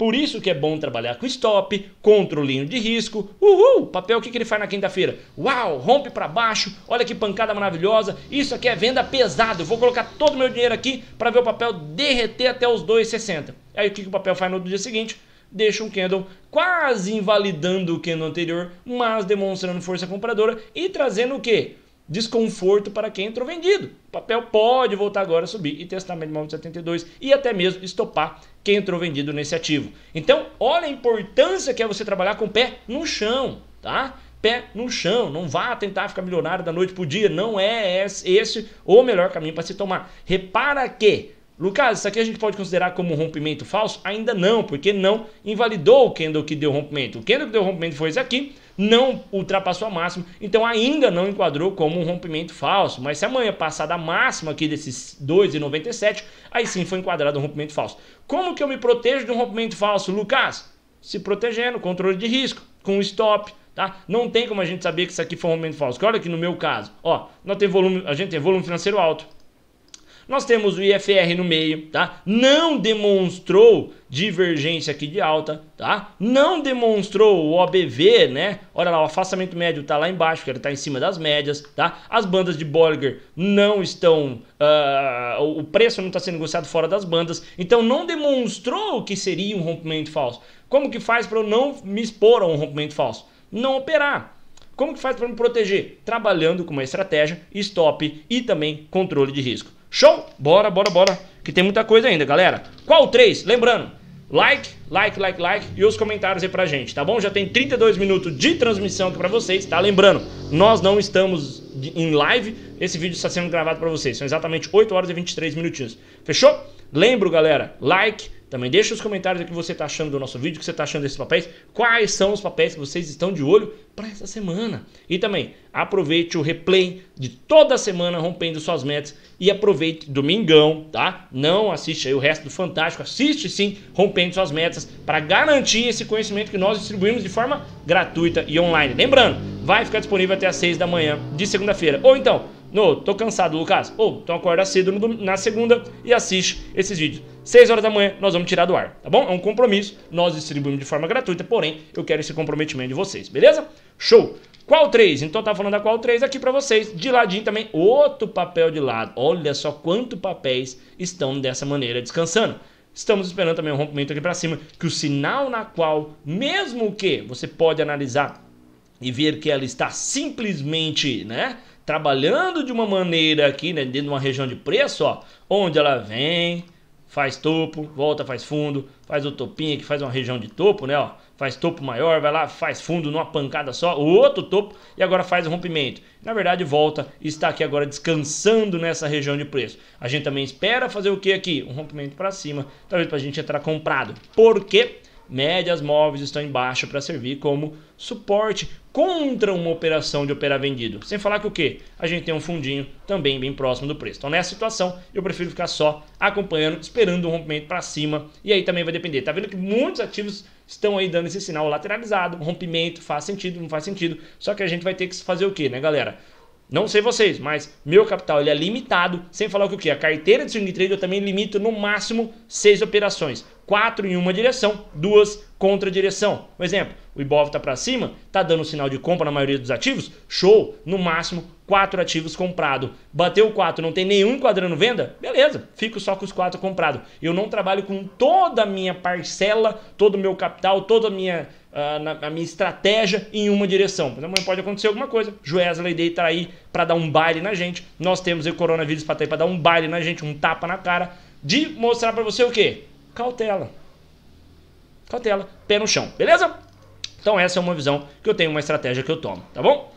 por isso que é bom trabalhar com stop, controlinho de risco. Uhul! Papel, o que, que ele faz na quinta-feira? Uau! Rompe para baixo, olha que pancada maravilhosa. Isso aqui é venda pesada. Eu vou colocar todo o meu dinheiro aqui para ver o papel derreter até os 2,60. Aí o que, que o papel faz no dia seguinte? deixa um candle quase invalidando o candle anterior, mas demonstrando força compradora e trazendo o quê? desconforto para quem entrou vendido. O papel pode voltar agora a subir e testar testamento de 972 e até mesmo estopar quem entrou vendido nesse ativo. Então, olha a importância que é você trabalhar com o pé no chão, tá? Pé no chão, não vá tentar ficar milionário da noite para o dia, não é esse o melhor caminho para se tomar. Repara que Lucas, isso aqui a gente pode considerar como um rompimento falso? Ainda não, porque não invalidou o candle que deu rompimento. O candle que deu rompimento foi esse aqui, não ultrapassou a máxima, então ainda não enquadrou como um rompimento falso. Mas se amanhã passar da máxima aqui desses 2,97, aí sim foi enquadrado um rompimento falso. Como que eu me protejo de um rompimento falso, Lucas? Se protegendo, controle de risco, com stop, tá? Não tem como a gente saber que isso aqui foi um rompimento falso. Porque olha aqui no meu caso, ó, nós tem volume, a gente tem volume financeiro alto. Nós temos o IFR no meio, tá? Não demonstrou divergência aqui de alta, tá? Não demonstrou o OBV, né? Olha lá, o afastamento médio tá lá embaixo, que ele tá em cima das médias, tá? As bandas de Bollinger não estão... Uh, o preço não está sendo negociado fora das bandas, então não demonstrou o que seria um rompimento falso. Como que faz para eu não me expor a um rompimento falso? Não operar. Como que faz para me proteger? Trabalhando com uma estratégia, stop e também controle de risco. Show? Bora, bora, bora. Que tem muita coisa ainda, galera. Qual o três? Lembrando, like, like, like, like e os comentários aí pra gente, tá bom? Já tem 32 minutos de transmissão aqui pra vocês, tá? Lembrando, nós não estamos em live, esse vídeo está sendo gravado pra vocês. São exatamente 8 horas e 23 minutinhos. Fechou? Lembro, galera, like, também deixa os comentários aqui o que você está achando do nosso vídeo, o que você está achando desses papéis, quais são os papéis que vocês estão de olho para essa semana. E também aproveite o replay de toda a semana rompendo suas metas e aproveite domingão, tá? Não assiste aí o resto do Fantástico, assiste sim rompendo suas metas para garantir esse conhecimento que nós distribuímos de forma gratuita e online. Lembrando, vai ficar disponível até às 6 da manhã de segunda-feira. Ou então no, tô cansado, Lucas. Ou, oh, então acorda cedo no, na segunda e assiste esses vídeos. 6 horas da manhã nós vamos tirar do ar, tá bom? É um compromisso, nós distribuímos de forma gratuita, porém eu quero esse comprometimento de vocês, beleza? Show! Qual 3? Então tá falando da qual 3 aqui para vocês. De ladinho também, outro papel de lado. Olha só quanto papéis estão dessa maneira descansando. Estamos esperando também um rompimento aqui para cima, que o sinal na qual, mesmo que você pode analisar e ver que ela está simplesmente, né, trabalhando de uma maneira aqui, né, dentro de uma região de preço, ó, onde ela vem, faz topo, volta, faz fundo, faz o topinho que faz uma região de topo, né, ó, faz topo maior, vai lá, faz fundo numa pancada só, o outro topo e agora faz o rompimento. Na verdade, volta e está aqui agora descansando nessa região de preço. A gente também espera fazer o que aqui? Um rompimento para cima, talvez para a gente entrar comprado. Porque médias móveis estão embaixo para servir como suporte contra uma operação de operar vendido. Sem falar que o quê A gente tem um fundinho também bem próximo do preço. Então nessa situação eu prefiro ficar só acompanhando, esperando um rompimento para cima e aí também vai depender. Tá vendo que muitos ativos estão aí dando esse sinal lateralizado, rompimento faz sentido, não faz sentido. Só que a gente vai ter que fazer o que, né, galera? Não sei vocês, mas meu capital ele é limitado, sem falar que o quê A carteira de swing trade eu também limito no máximo seis operações. Quatro em uma direção, duas contra direção. Um exemplo, o Ibov tá para cima, tá dando sinal de compra na maioria dos ativos, show, no máximo quatro ativos comprado. Bateu quatro, não tem nenhum quadrando venda? Beleza, fico só com os quatro comprados. Eu não trabalho com toda a minha parcela, todo o meu capital, toda a minha, uh, na, a minha estratégia em uma direção. Mas amanhã pode acontecer alguma coisa. Joesley Leidei tá aí para dar um baile na gente. Nós temos o coronavírus para tá para dar um baile na gente, um tapa na cara de mostrar para você o quê? Cautela. Cautela, pé no chão, beleza? Então essa é uma visão que eu tenho, uma estratégia que eu tomo, tá bom?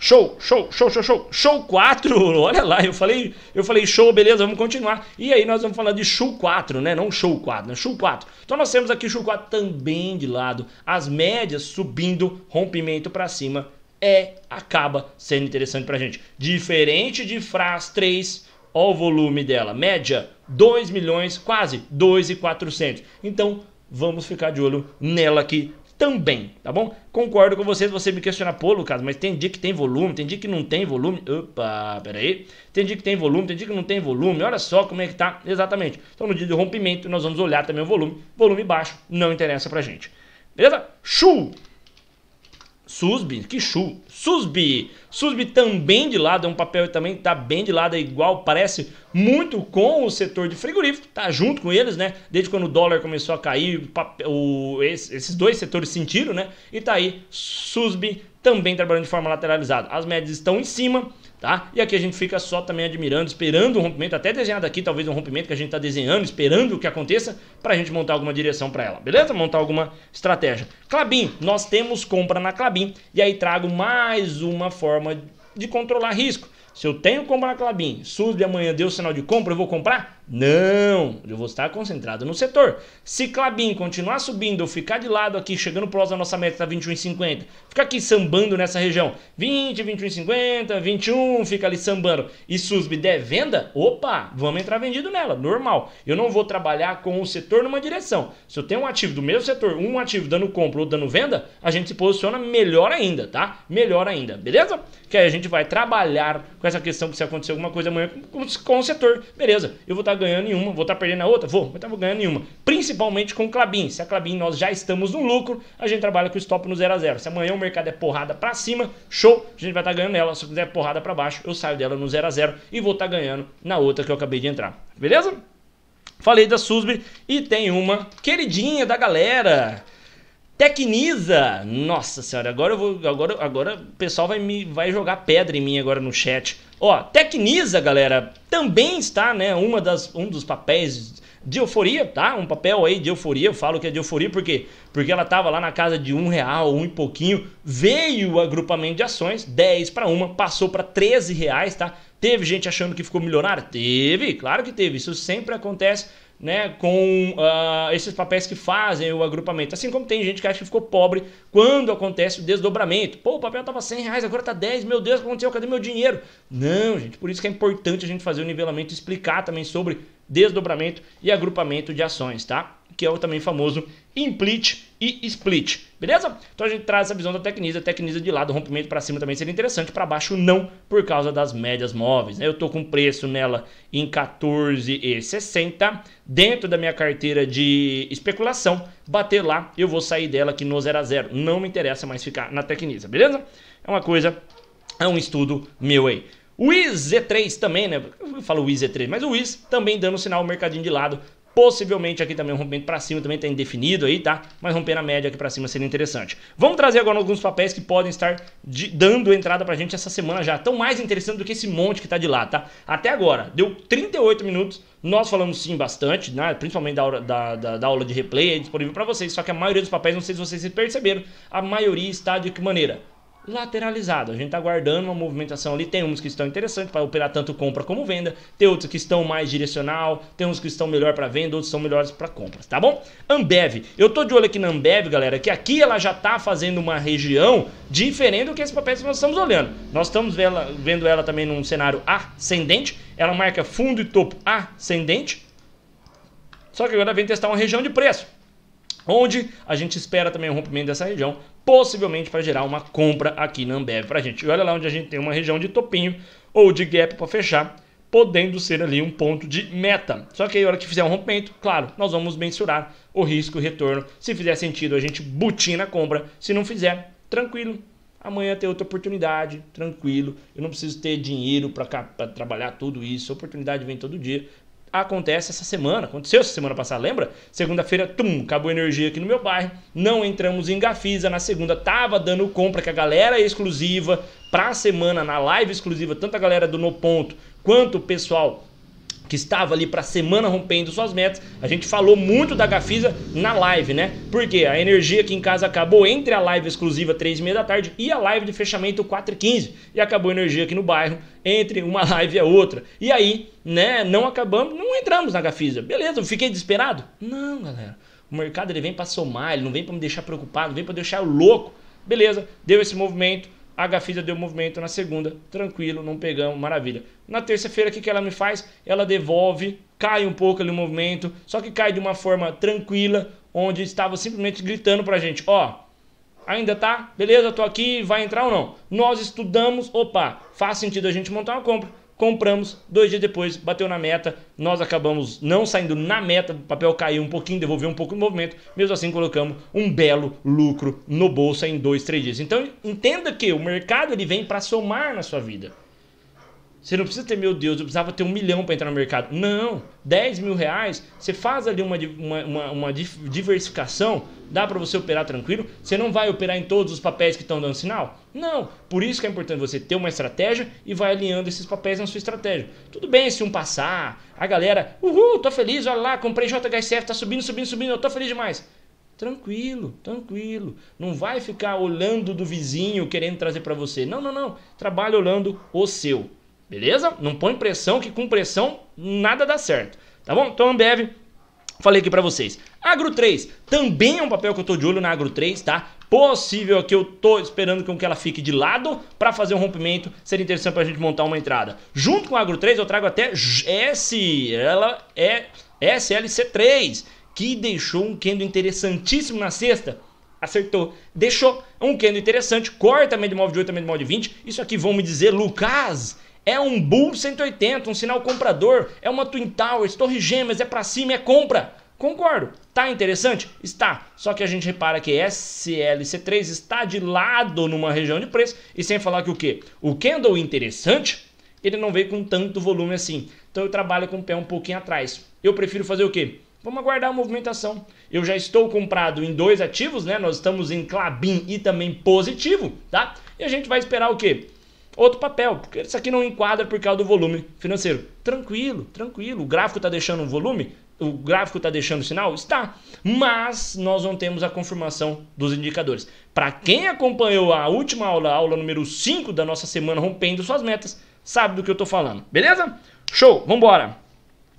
Show, show, show, show, show. Show 4, (laughs) olha lá, eu falei, eu falei show, beleza, vamos continuar. E aí nós vamos falar de show 4, né? Não show 4, né? Show 4. Então nós temos aqui show 4 também de lado, as médias subindo, rompimento para cima é acaba sendo interessante pra gente. Diferente de Fras 3, ó o volume dela, média 2 milhões, quase 2,400. Então, vamos ficar de olho nela aqui também, tá bom? Concordo com vocês, você me questiona, pô, Lucas, mas tem dia que tem volume, tem dia que não tem volume. Opa, peraí. Tem dia que tem volume, tem dia que não tem volume. Olha só como é que tá exatamente. Então, no dia do rompimento, nós vamos olhar também o volume. Volume baixo, não interessa pra gente. Beleza? Chu! susbin que chu? Susbi. Susbi também de lado, é um papel também que está bem de lado, é igual, parece muito com o setor de frigorífico, tá junto com eles, né? Desde quando o dólar começou a cair, o, esses dois setores sentiram, né? E tá aí Susbi também trabalhando de forma lateralizada. As médias estão em cima, Tá? E aqui a gente fica só também admirando, esperando o rompimento, até desenhado aqui talvez um rompimento que a gente está desenhando, esperando o que aconteça, para a gente montar alguma direção para ela, beleza? Montar alguma estratégia. Clabin, nós temos compra na Clabin, e aí trago mais uma forma de controlar risco. Se eu tenho compra na Clabin, de amanhã deu sinal de compra, eu vou comprar? Não, eu vou estar concentrado no setor. Se Clabin continuar subindo, eu ficar de lado aqui, chegando próximo da nossa meta, tá 21,50, ficar aqui sambando nessa região, 20, 21,50, 21, fica ali sambando, e SUSB der venda, opa, vamos entrar vendido nela, normal. Eu não vou trabalhar com o setor numa direção. Se eu tenho um ativo do mesmo setor, um ativo dando compra ou dando venda, a gente se posiciona melhor ainda, tá? Melhor ainda, beleza? Que aí a gente vai trabalhar com essa questão que se acontecer alguma coisa amanhã com, com o setor, beleza? Eu vou estar ganhando nenhuma, vou estar tá perdendo a outra? Vou, mas estava ganhando nenhuma. Principalmente com o Clabin. Se a Clabin nós já estamos no lucro, a gente trabalha com o stop no 0 a 0 Se amanhã o mercado é porrada para cima, show, a gente vai estar tá ganhando nela Se quiser porrada para baixo, eu saio dela no 0 a 0 e vou estar tá ganhando na outra que eu acabei de entrar. Beleza? Falei da Susby e tem uma queridinha da galera, Tecnisa! Nossa senhora, agora eu vou. Agora, agora o pessoal vai, me, vai jogar pedra em mim agora no chat. Ó, Tecnisa, galera, também está, né? Uma das, um dos papéis de euforia, tá? Um papel aí de euforia. Eu falo que é de euforia porque porque ela estava lá na casa de um real, um e pouquinho. Veio o agrupamento de ações, 10 para uma, passou para 13 reais, tá? Teve gente achando que ficou milionário? Teve, claro que teve. Isso sempre acontece né, com uh, esses papéis que fazem o agrupamento. Assim como tem gente que acha que ficou pobre quando acontece o desdobramento. Pô, o papel estava 100 reais, agora está 10, meu Deus, o que aconteceu? Cadê meu dinheiro? Não, gente, por isso que é importante a gente fazer o nivelamento, explicar também sobre desdobramento e agrupamento de ações, tá? que é o também famoso implit e split, beleza? Então a gente traz essa visão da tecnisa, tecnisa de lado, rompimento para cima também seria interessante, para baixo não, por causa das médias móveis, né? Eu estou com preço nela em 14,60, dentro da minha carteira de especulação, bater lá, eu vou sair dela aqui no 0 a 0, não me interessa mais ficar na tecnisa, beleza? É uma coisa, é um estudo meu aí. O IZ3 também, né? Eu falo IZ3, mas o IZ também dando sinal o mercadinho de lado, Possivelmente aqui também um rompimento para cima também está indefinido aí, tá? Mas romper na média aqui para cima seria interessante. Vamos trazer agora alguns papéis que podem estar de, dando entrada para a gente essa semana já. Tão mais interessante do que esse monte que está de lá, tá? Até agora, deu 38 minutos. Nós falamos sim bastante, né? principalmente da, aula, da, da, da aula de replay é disponível para vocês. Só que a maioria dos papéis, não sei se vocês perceberam, a maioria está de que maneira? lateralizado. A gente está guardando uma movimentação ali. Tem uns que estão interessantes para operar tanto compra como venda, tem outros que estão mais direcional, tem uns que estão melhor para venda, outros são melhores para compras, tá bom? Ambev. Eu tô de olho aqui na Ambev, galera, que aqui ela já está fazendo uma região diferente do que esse papel que nós estamos olhando. Nós estamos vendo ela também num cenário ascendente. Ela marca fundo e topo ascendente. Só que agora vem testar uma região de preço onde a gente espera também o rompimento dessa região possivelmente para gerar uma compra aqui na Ambev para a gente. E olha lá onde a gente tem uma região de topinho ou de gap para fechar, podendo ser ali um ponto de meta. Só que aí, na hora que fizer um rompimento, claro, nós vamos mensurar o risco e retorno. Se fizer sentido, a gente butina a compra. Se não fizer, tranquilo. Amanhã tem outra oportunidade, tranquilo. Eu não preciso ter dinheiro para trabalhar tudo isso. A oportunidade vem todo dia acontece essa semana, aconteceu essa semana passada, lembra? Segunda-feira, tum, acabou a energia aqui no meu bairro, não entramos em Gafisa, na segunda tava dando compra que a galera é exclusiva pra semana na live exclusiva, tanto a galera do No Ponto quanto o pessoal que estava ali para a semana rompendo suas metas. A gente falou muito da Gafisa na live, né? Porque a energia aqui em casa acabou entre a live exclusiva 3 e meia da tarde e a live de fechamento 4 e 15 e acabou a energia aqui no bairro entre uma (laughs) live e a outra. E aí, né, não acabamos, não entramos na Gafisa. Beleza, fiquei desesperado? Não, galera. O mercado ele vem para somar, ele não vem para me deixar preocupado, não vem para deixar louco. Beleza, deu esse movimento, a gafida deu movimento na segunda, tranquilo, não pegamos, maravilha. Na terça-feira, o que, que ela me faz? Ela devolve, cai um pouco ali o movimento, só que cai de uma forma tranquila, onde estava simplesmente gritando pra gente, ó, ainda tá? Beleza, tô aqui, vai entrar ou não? Nós estudamos, opa, faz sentido a gente montar uma compra compramos, dois dias depois bateu na meta, nós acabamos não saindo na meta, o papel caiu um pouquinho, devolveu um pouco o movimento, mesmo assim colocamos um belo lucro no bolsa em dois, três dias. Então entenda que o mercado ele vem para somar na sua vida. Você não precisa ter, meu Deus, eu precisava ter um milhão para entrar no mercado. Não, 10 mil reais, você faz ali uma, uma, uma, uma diversificação, dá para você operar tranquilo. Você não vai operar em todos os papéis que estão dando sinal? Não, por isso que é importante você ter uma estratégia e vai alinhando esses papéis na sua estratégia. Tudo bem se um passar, a galera, uhul, tô feliz, olha lá, comprei JHSF, tá subindo, subindo, subindo, eu tô feliz demais tranquilo, tranquilo. Não vai ficar olhando do vizinho querendo trazer para você. Não, não, não. Trabalha olhando o seu. Beleza? Não põe pressão, que com pressão nada dá certo. Tá bom? Então, Ambev, falei aqui para vocês. Agro 3 também é um papel que eu tô de olho na Agro 3, tá? Possível é que eu tô esperando com que ela fique de lado para fazer um rompimento, seria interessante pra gente montar uma entrada. Junto com a Agro 3 eu trago até S, ela é SLC3, que deixou um candle interessantíssimo na sexta. Acertou, deixou um candle interessante, corta meio de móvel de 8, meio de móvel de 20. Isso aqui vão me dizer, Lucas, é um Bull 180, um sinal comprador, é uma Twin Towers, Torre Gêmeas, é para cima, é compra. Concordo. Tá interessante? Está. Só que a gente repara que SLC3 está de lado numa região de preço e sem falar que o quê? O candle interessante, ele não veio com tanto volume assim. Então eu trabalho com o pé um pouquinho atrás. Eu prefiro fazer o quê? Vamos aguardar a movimentação. Eu já estou comprado em dois ativos, né? Nós estamos em Clabin e também positivo, tá? E a gente vai esperar o quê? outro papel, porque isso aqui não enquadra por causa do volume financeiro. Tranquilo, tranquilo. O gráfico está deixando um volume? O gráfico está deixando sinal? Está. Mas nós não temos a confirmação dos indicadores. Para quem acompanhou a última aula, a aula número 5 da nossa semana rompendo suas metas, sabe do que eu estou falando. Beleza? Show, vambora.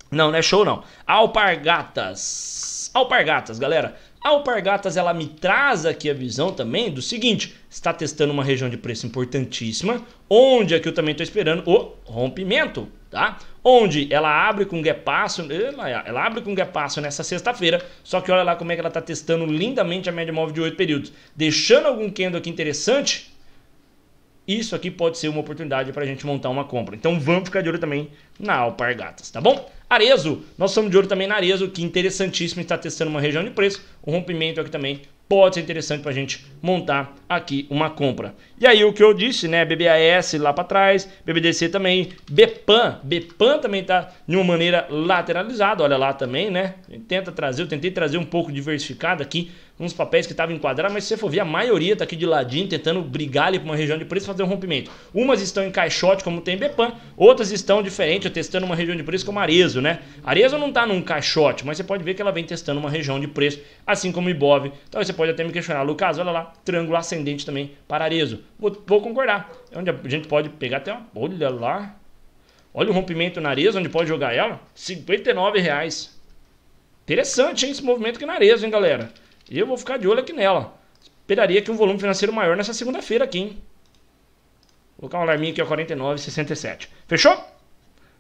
Não, não é show não. Alpargatas. Alpargatas, galera. A Alpargatas ela me traz aqui a visão também do seguinte: está testando uma região de preço importantíssima, onde aqui eu também estou esperando o rompimento, tá? Onde ela abre com gapasso, ela, ela abre com gapasso nessa sexta-feira, só que olha lá como é que ela está testando lindamente a média móvel de 8 períodos, deixando algum candle aqui interessante. Isso aqui pode ser uma oportunidade para a gente montar uma compra. Então vamos ficar de olho também na Alpargatas, tá bom? Arezo, nós somos de ouro também na Arezo, que interessantíssimo, está testando uma região de preço. O rompimento aqui também pode ser interessante para a gente montar aqui uma compra. E aí o que eu disse, né? BBAS lá para trás, BBDC também, BPAN, BPAN também está de uma maneira lateralizada, olha lá também, né? Tenta trazer, eu tentei trazer um pouco diversificado aqui uns papéis que estavam enquadrados, mas se você for ver, a maioria está aqui de ladinho, tentando brigar ali para uma região de preço fazer um rompimento. Umas estão em caixote, como tem Bepan, outras estão diferente, testando uma região de preço como Arezo, né? Arezo não está num caixote, mas você pode ver que ela vem testando uma região de preço, assim como Ibov. Então você pode até me questionar, Lucas, olha lá, triângulo ascendente também para Arezo. Vou, vou concordar. É onde a gente pode pegar até, uma... olha lá, olha o rompimento na Arezo, onde pode jogar ela, R$59,00. Interessante, hein, esse movimento aqui na Arezo, hein, galera? Eu vou ficar de olho aqui nela. Esperaria que um volume financeiro maior nessa segunda-feira aqui, hein? Vou colocar um alarminho aqui, ó, 49,67. Fechou?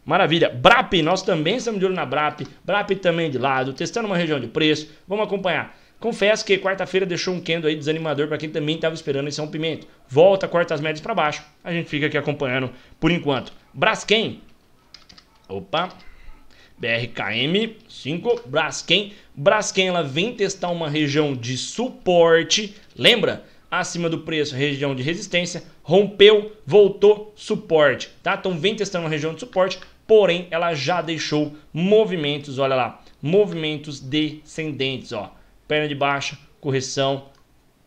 Maravilha. BRAP, nós também estamos de olho na BRAP. BRAP também de lado, testando uma região de preço. Vamos acompanhar. Confesso que quarta-feira deixou um candle aí desanimador para quem também estava esperando é um Pimento. Volta, corta as médias para baixo. A gente fica aqui acompanhando por enquanto. Braskem. Opa. BRKM 5. Braskem Braskem ela vem testar uma região de suporte, lembra? Acima do preço, região de resistência, rompeu, voltou, suporte, tá? Então vem testando uma região de suporte, porém ela já deixou movimentos, olha lá, movimentos descendentes, ó. Perna de baixa, correção,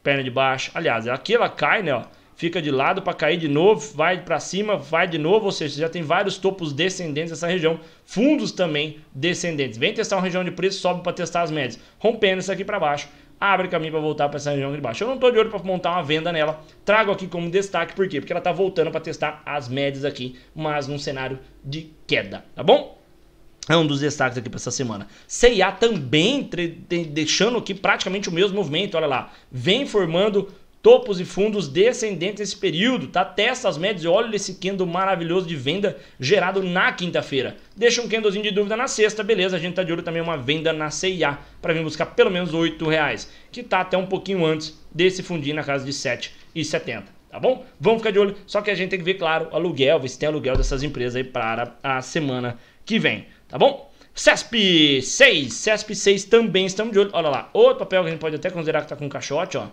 perna de baixa. Aliás, aqui ela cai, né, ó fica de lado para cair de novo, vai para cima, vai de novo, ou seja, já tem vários topos descendentes nessa região, fundos também descendentes. Vem testar uma região de preço, sobe para testar as médias, rompendo isso aqui para baixo, abre caminho para voltar para essa região aqui de baixo. Eu não estou de olho para montar uma venda nela, trago aqui como destaque, por quê? Porque ela está voltando para testar as médias aqui, mas num cenário de queda, tá bom? É um dos destaques aqui para essa semana. CIA também deixando aqui praticamente o mesmo movimento, olha lá. Vem formando topos e fundos descendentes nesse período, tá? Testa as médias e olha esse candle maravilhoso de venda gerado na quinta-feira. Deixa um candlezinho de dúvida na sexta, beleza? A gente tá de olho também uma venda na CIA para vir buscar pelo menos R$ reais, que tá até um pouquinho antes desse fundinho na casa de e 7,70. Tá bom? Vamos ficar de olho. Só que a gente tem que ver, claro, aluguel, ver se tem aluguel dessas empresas aí para a semana que vem. Tá bom? CESP 6. CESP 6 também estamos de olho. Olha lá, outro papel que a gente pode até considerar que está com caixote, ó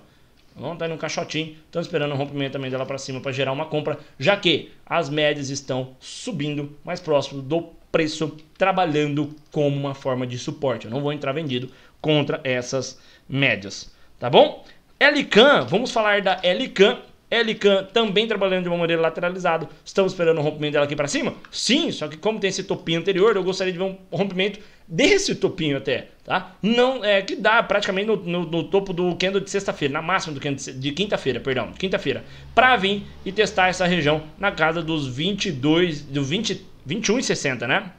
não está no caixotinho, estamos esperando um rompimento também dela para cima para gerar uma compra, já que as médias estão subindo mais próximo do preço, trabalhando como uma forma de suporte. Eu não vou entrar vendido contra essas médias, tá bom? Elican, vamos falar da Elican. Elican também trabalhando de uma maneira lateralizada. Estamos esperando um rompimento dela aqui para cima? Sim, só que como tem esse topinho anterior, eu gostaria de ver um rompimento desse topinho até, tá? Não é que dá praticamente no, no, no topo do candle de sexta-feira, na máxima do candle de quinta-feira, perdão, quinta-feira, para vir e testar essa região na casa dos 22, do 20, 21,60, né?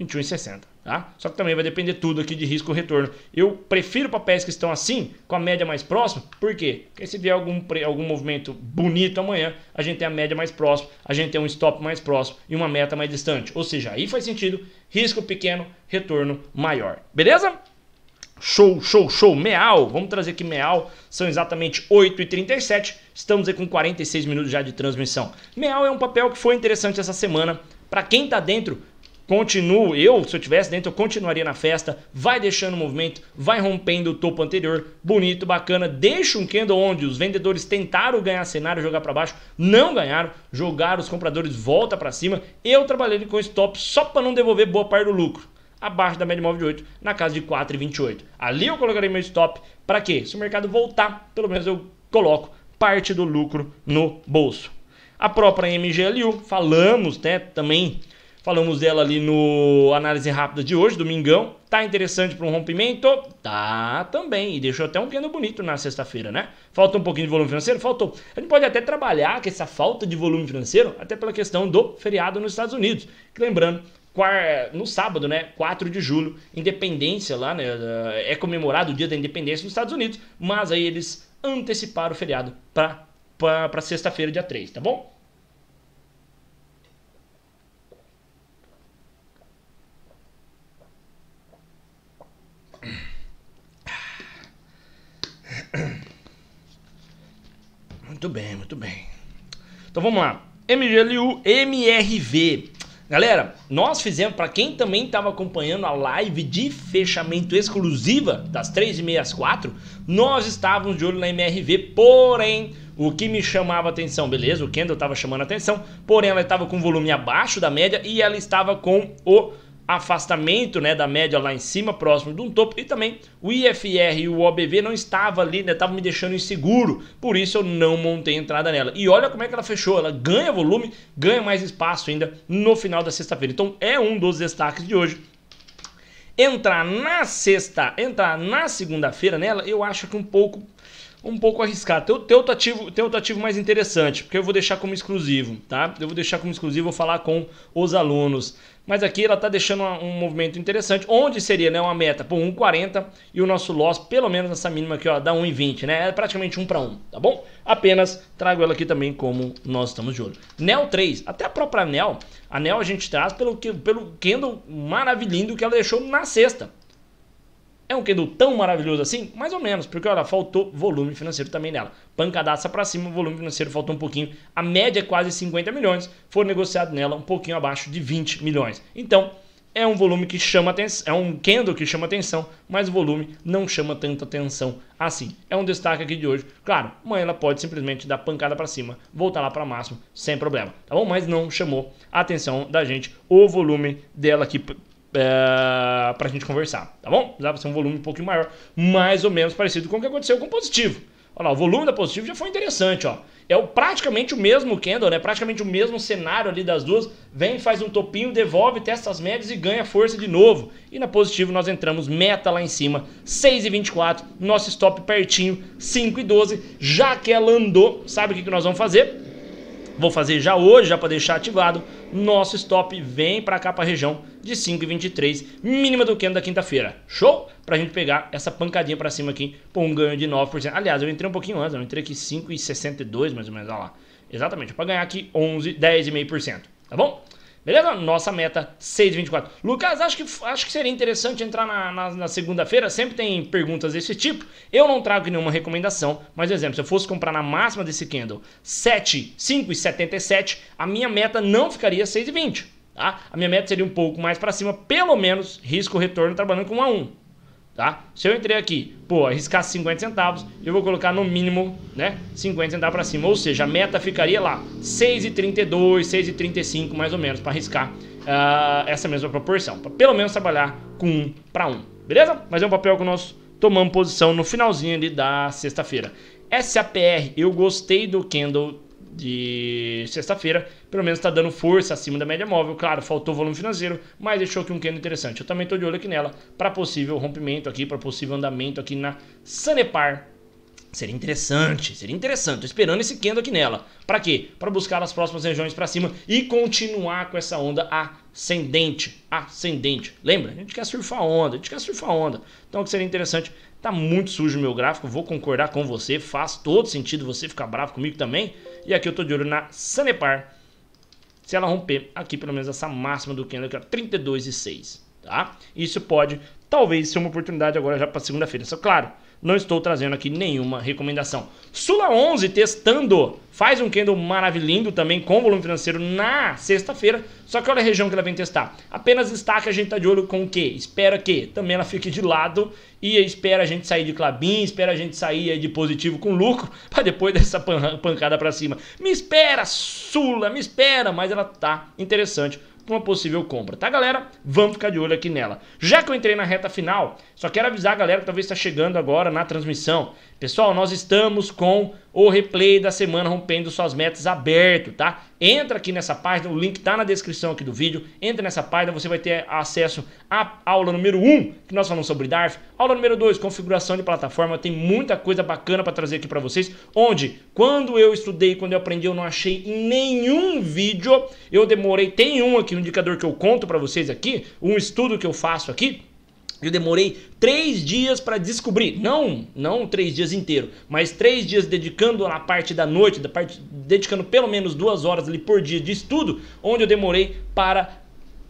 21,60. Tá? Só que também vai depender tudo aqui de risco retorno. Eu prefiro papéis que estão assim, com a média mais próxima, por quê? Porque se vier algum, algum movimento bonito amanhã, a gente tem a média mais próxima, a gente tem um stop mais próximo e uma meta mais distante. Ou seja, aí faz sentido, risco pequeno, retorno maior. Beleza? Show, show, show. Meal, vamos trazer aqui Meal, são exatamente 8h37, estamos aí com 46 minutos já de transmissão. Meal é um papel que foi interessante essa semana. Para quem está dentro, continuo, eu, se eu tivesse dentro, eu continuaria na festa, vai deixando o movimento, vai rompendo o topo anterior, bonito, bacana, deixa um candle onde os vendedores tentaram ganhar cenário, jogar para baixo, não ganharam, jogaram, os compradores volta para cima, eu trabalhei com stop só para não devolver boa parte do lucro. Abaixo da média móvel de 8, na casa de 4,28. Ali eu colocarei meu stop. Para quê? Se o mercado voltar, pelo menos eu coloco parte do lucro no bolso. A própria MGLU, falamos né, também Falamos dela ali no análise rápida de hoje, domingão. Tá interessante para um rompimento? Tá também. E deixou até um piano bonito na sexta-feira, né? Falta um pouquinho de volume financeiro? Faltou. A gente pode até trabalhar com essa falta de volume financeiro, até pela questão do feriado nos Estados Unidos. Que, lembrando, no sábado, né, 4 de julho, independência lá, né, é comemorado o dia da independência nos Estados Unidos, mas aí eles anteciparam o feriado para sexta-feira, dia 3, tá bom? Muito bem, muito bem. Então vamos lá. MGLU, MRV. Galera, nós fizemos, para quem também estava acompanhando a live de fechamento exclusiva das 3 e meia às 4, nós estávamos de olho na MRV, porém, o que me chamava atenção, beleza, o Kendall estava chamando atenção, porém ela estava com volume abaixo da média e ela estava com o afastamento né, da média lá em cima, próximo de um topo, e também o IFR e o OBV não estava ali, né, estava me deixando inseguro, por isso eu não montei entrada nela. E olha como é que ela fechou, ela ganha volume, ganha mais espaço ainda no final da sexta-feira. Então é um dos destaques de hoje. Entrar na sexta, entrar na segunda-feira nela, eu acho que um pouco um pouco arriscado. Tem, tem, outro ativo, tem outro ativo mais interessante, porque eu vou deixar como exclusivo, tá? Eu vou deixar como exclusivo, vou falar com os alunos. Mas aqui ela está deixando um movimento interessante. Onde seria né, uma meta por 1,40 e o nosso loss, pelo menos nessa mínima aqui, ó, dá 1,20, né? É praticamente 1 para 1, tá bom? Apenas trago ela aqui também como nós estamos de olho. NEL 3, até a própria NEL, a NEL a gente traz pelo, pelo candle maravilhoso que ela deixou na sexta. É um Kedu tão maravilhoso assim? Mais ou menos, porque olha, faltou volume financeiro também nela. Pancadaça para cima, o volume financeiro faltou um pouquinho. A média é quase 50 milhões, foi negociado nela um pouquinho abaixo de 20 milhões. Então, é um volume que chama atenção, é um candle que chama atenção, mas o volume não chama tanta atenção assim. É um destaque aqui de hoje. Claro, amanhã ela pode simplesmente dar pancada para cima, voltar lá para máximo sem problema, tá bom? Mas não chamou a atenção da gente o volume dela aqui é, para a gente conversar, tá bom? Precisava ser um volume um pouquinho maior, mais ou menos parecido com o que aconteceu com o positivo. Olha lá, o volume da positivo já foi interessante, ó. É o, praticamente o mesmo candle, né? Praticamente o mesmo cenário ali das duas. Vem, faz um topinho, devolve, testa as médias e ganha força de novo. E na positivo nós entramos meta lá em cima, 6,24. Nosso stop pertinho, 5,12. Já que ela andou, sabe o que, que nós vamos fazer? Vou fazer já hoje, já para deixar ativado. Nosso stop vem para cá para a região de 5,23, mínima do candle da quinta-feira. Show? Pra gente pegar essa pancadinha pra cima aqui, por um ganho de 9%. Aliás, eu entrei um pouquinho antes, eu entrei aqui 5,62 mais ou menos, olha lá. Exatamente, pra ganhar aqui 11, 10,5%, tá bom? Beleza? Nossa meta 6,24. Lucas, acho que, acho que seria interessante entrar na, na, na segunda-feira. Sempre tem perguntas desse tipo. Eu não trago nenhuma recomendação, mas, por exemplo, se eu fosse comprar na máxima desse candle 7, 5,77, a minha meta não ficaria 6,20. Tá? A minha meta seria um pouco mais para cima, pelo menos risco-retorno trabalhando com 1 a 1. Tá? Se eu entrei aqui, pô, arriscar 50 centavos, eu vou colocar no mínimo né, 50 centavos para cima. Ou seja, a meta ficaria lá 6,32, 6,35 mais ou menos para arriscar uh, essa mesma proporção. Para pelo menos trabalhar com 1 para 1. Beleza? Mas é um papel que nós tomamos posição no finalzinho ali da sexta-feira. SAPR, eu gostei do candle de sexta-feira, pelo menos está dando força acima da média móvel. Claro, faltou volume financeiro, mas deixou aqui um candle interessante. Eu também estou de olho aqui nela para possível rompimento aqui, para possível andamento aqui na Sanepar Seria interessante, seria interessante. Tô esperando esse Kendo aqui nela. Para quê? Para buscar as próximas regiões para cima e continuar com essa onda ascendente, ascendente. Lembra? A gente quer surfar onda, a gente quer surfar onda. Então o que seria interessante? Tá muito sujo o meu gráfico, vou concordar com você, faz todo sentido você ficar bravo comigo também. E aqui eu tô de olho na Sanepar. Se ela romper aqui pelo menos essa máxima do Kendo aqui, ó, 32,6, tá? Isso pode talvez ser uma oportunidade agora já para segunda-feira. Só claro, não estou trazendo aqui nenhuma recomendação. Sula 11 testando, faz um candle maravilhoso também com volume financeiro na sexta-feira, só que olha a região que ela vem testar. Apenas destaque, a gente tá de olho com o quê? Espera que também ela fique de lado e espera a gente sair de Clabin, espera a gente sair de positivo com lucro, (laughs) para depois dessa pancada para cima. Me espera, Sula, me espera, mas ela tá interessante uma possível compra, tá galera? Vamos ficar de olho aqui nela. Já que eu entrei na reta final, só quero avisar a galera que talvez está chegando agora na transmissão. Pessoal, nós estamos com o replay da semana rompendo suas metas aberto, tá? Entra aqui nessa página, o link tá na descrição aqui do vídeo. Entra nessa página, você vai ter acesso à aula número 1, que nós falamos sobre DARF. Aula número 2, configuração de plataforma. Tem muita coisa bacana para trazer aqui para vocês, onde quando eu estudei, quando eu aprendi, eu não achei em nenhum vídeo. Eu demorei, tem um aqui, um indicador que eu conto para vocês aqui, um estudo que eu faço aqui, eu demorei três dias para descobrir, não, não três dias inteiro, mas três dias dedicando na parte da noite, da parte, dedicando pelo menos duas horas ali por dia de estudo, onde eu demorei para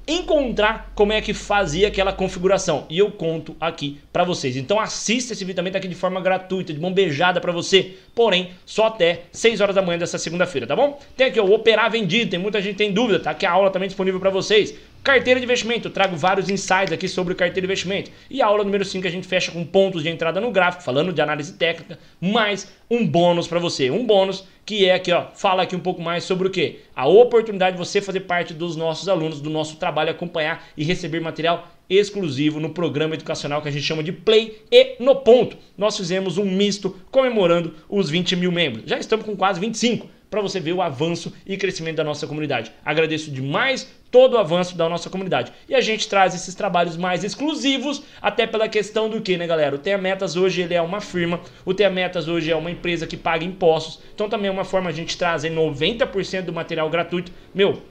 encontrar como é que fazia aquela configuração. E eu conto aqui para vocês. Então assista esse vídeo também tá aqui de forma gratuita, de mão beijada para você. Porém, só até 6 horas da manhã dessa segunda-feira, tá bom? Tem aqui o Operar Vendido, tem muita gente tem dúvida, tá? Aqui a aula também é disponível para vocês. Carteira de investimento, eu trago vários insights aqui sobre carteira de investimento. E a aula número 5 a gente fecha com pontos de entrada no gráfico, falando de análise técnica, mais um bônus para você. Um bônus que é aqui, ó, fala aqui um pouco mais sobre o que? A oportunidade de você fazer parte dos nossos alunos, do nosso trabalho, acompanhar e receber material exclusivo no programa educacional que a gente chama de Play e no Ponto. Nós fizemos um misto comemorando os 20 mil membros. Já estamos com quase 25 para você ver o avanço e crescimento da nossa comunidade. Agradeço demais todo o avanço da nossa comunidade. E a gente traz esses trabalhos mais exclusivos, até pela questão do que, né, galera? O Tenha Metas hoje ele é uma firma, o Tenha Metas hoje é uma empresa que paga impostos, então também é uma forma a gente trazer 90% do material gratuito. Meu,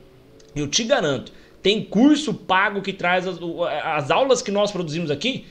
eu te garanto, tem curso pago que traz as, as aulas que nós produzimos aqui,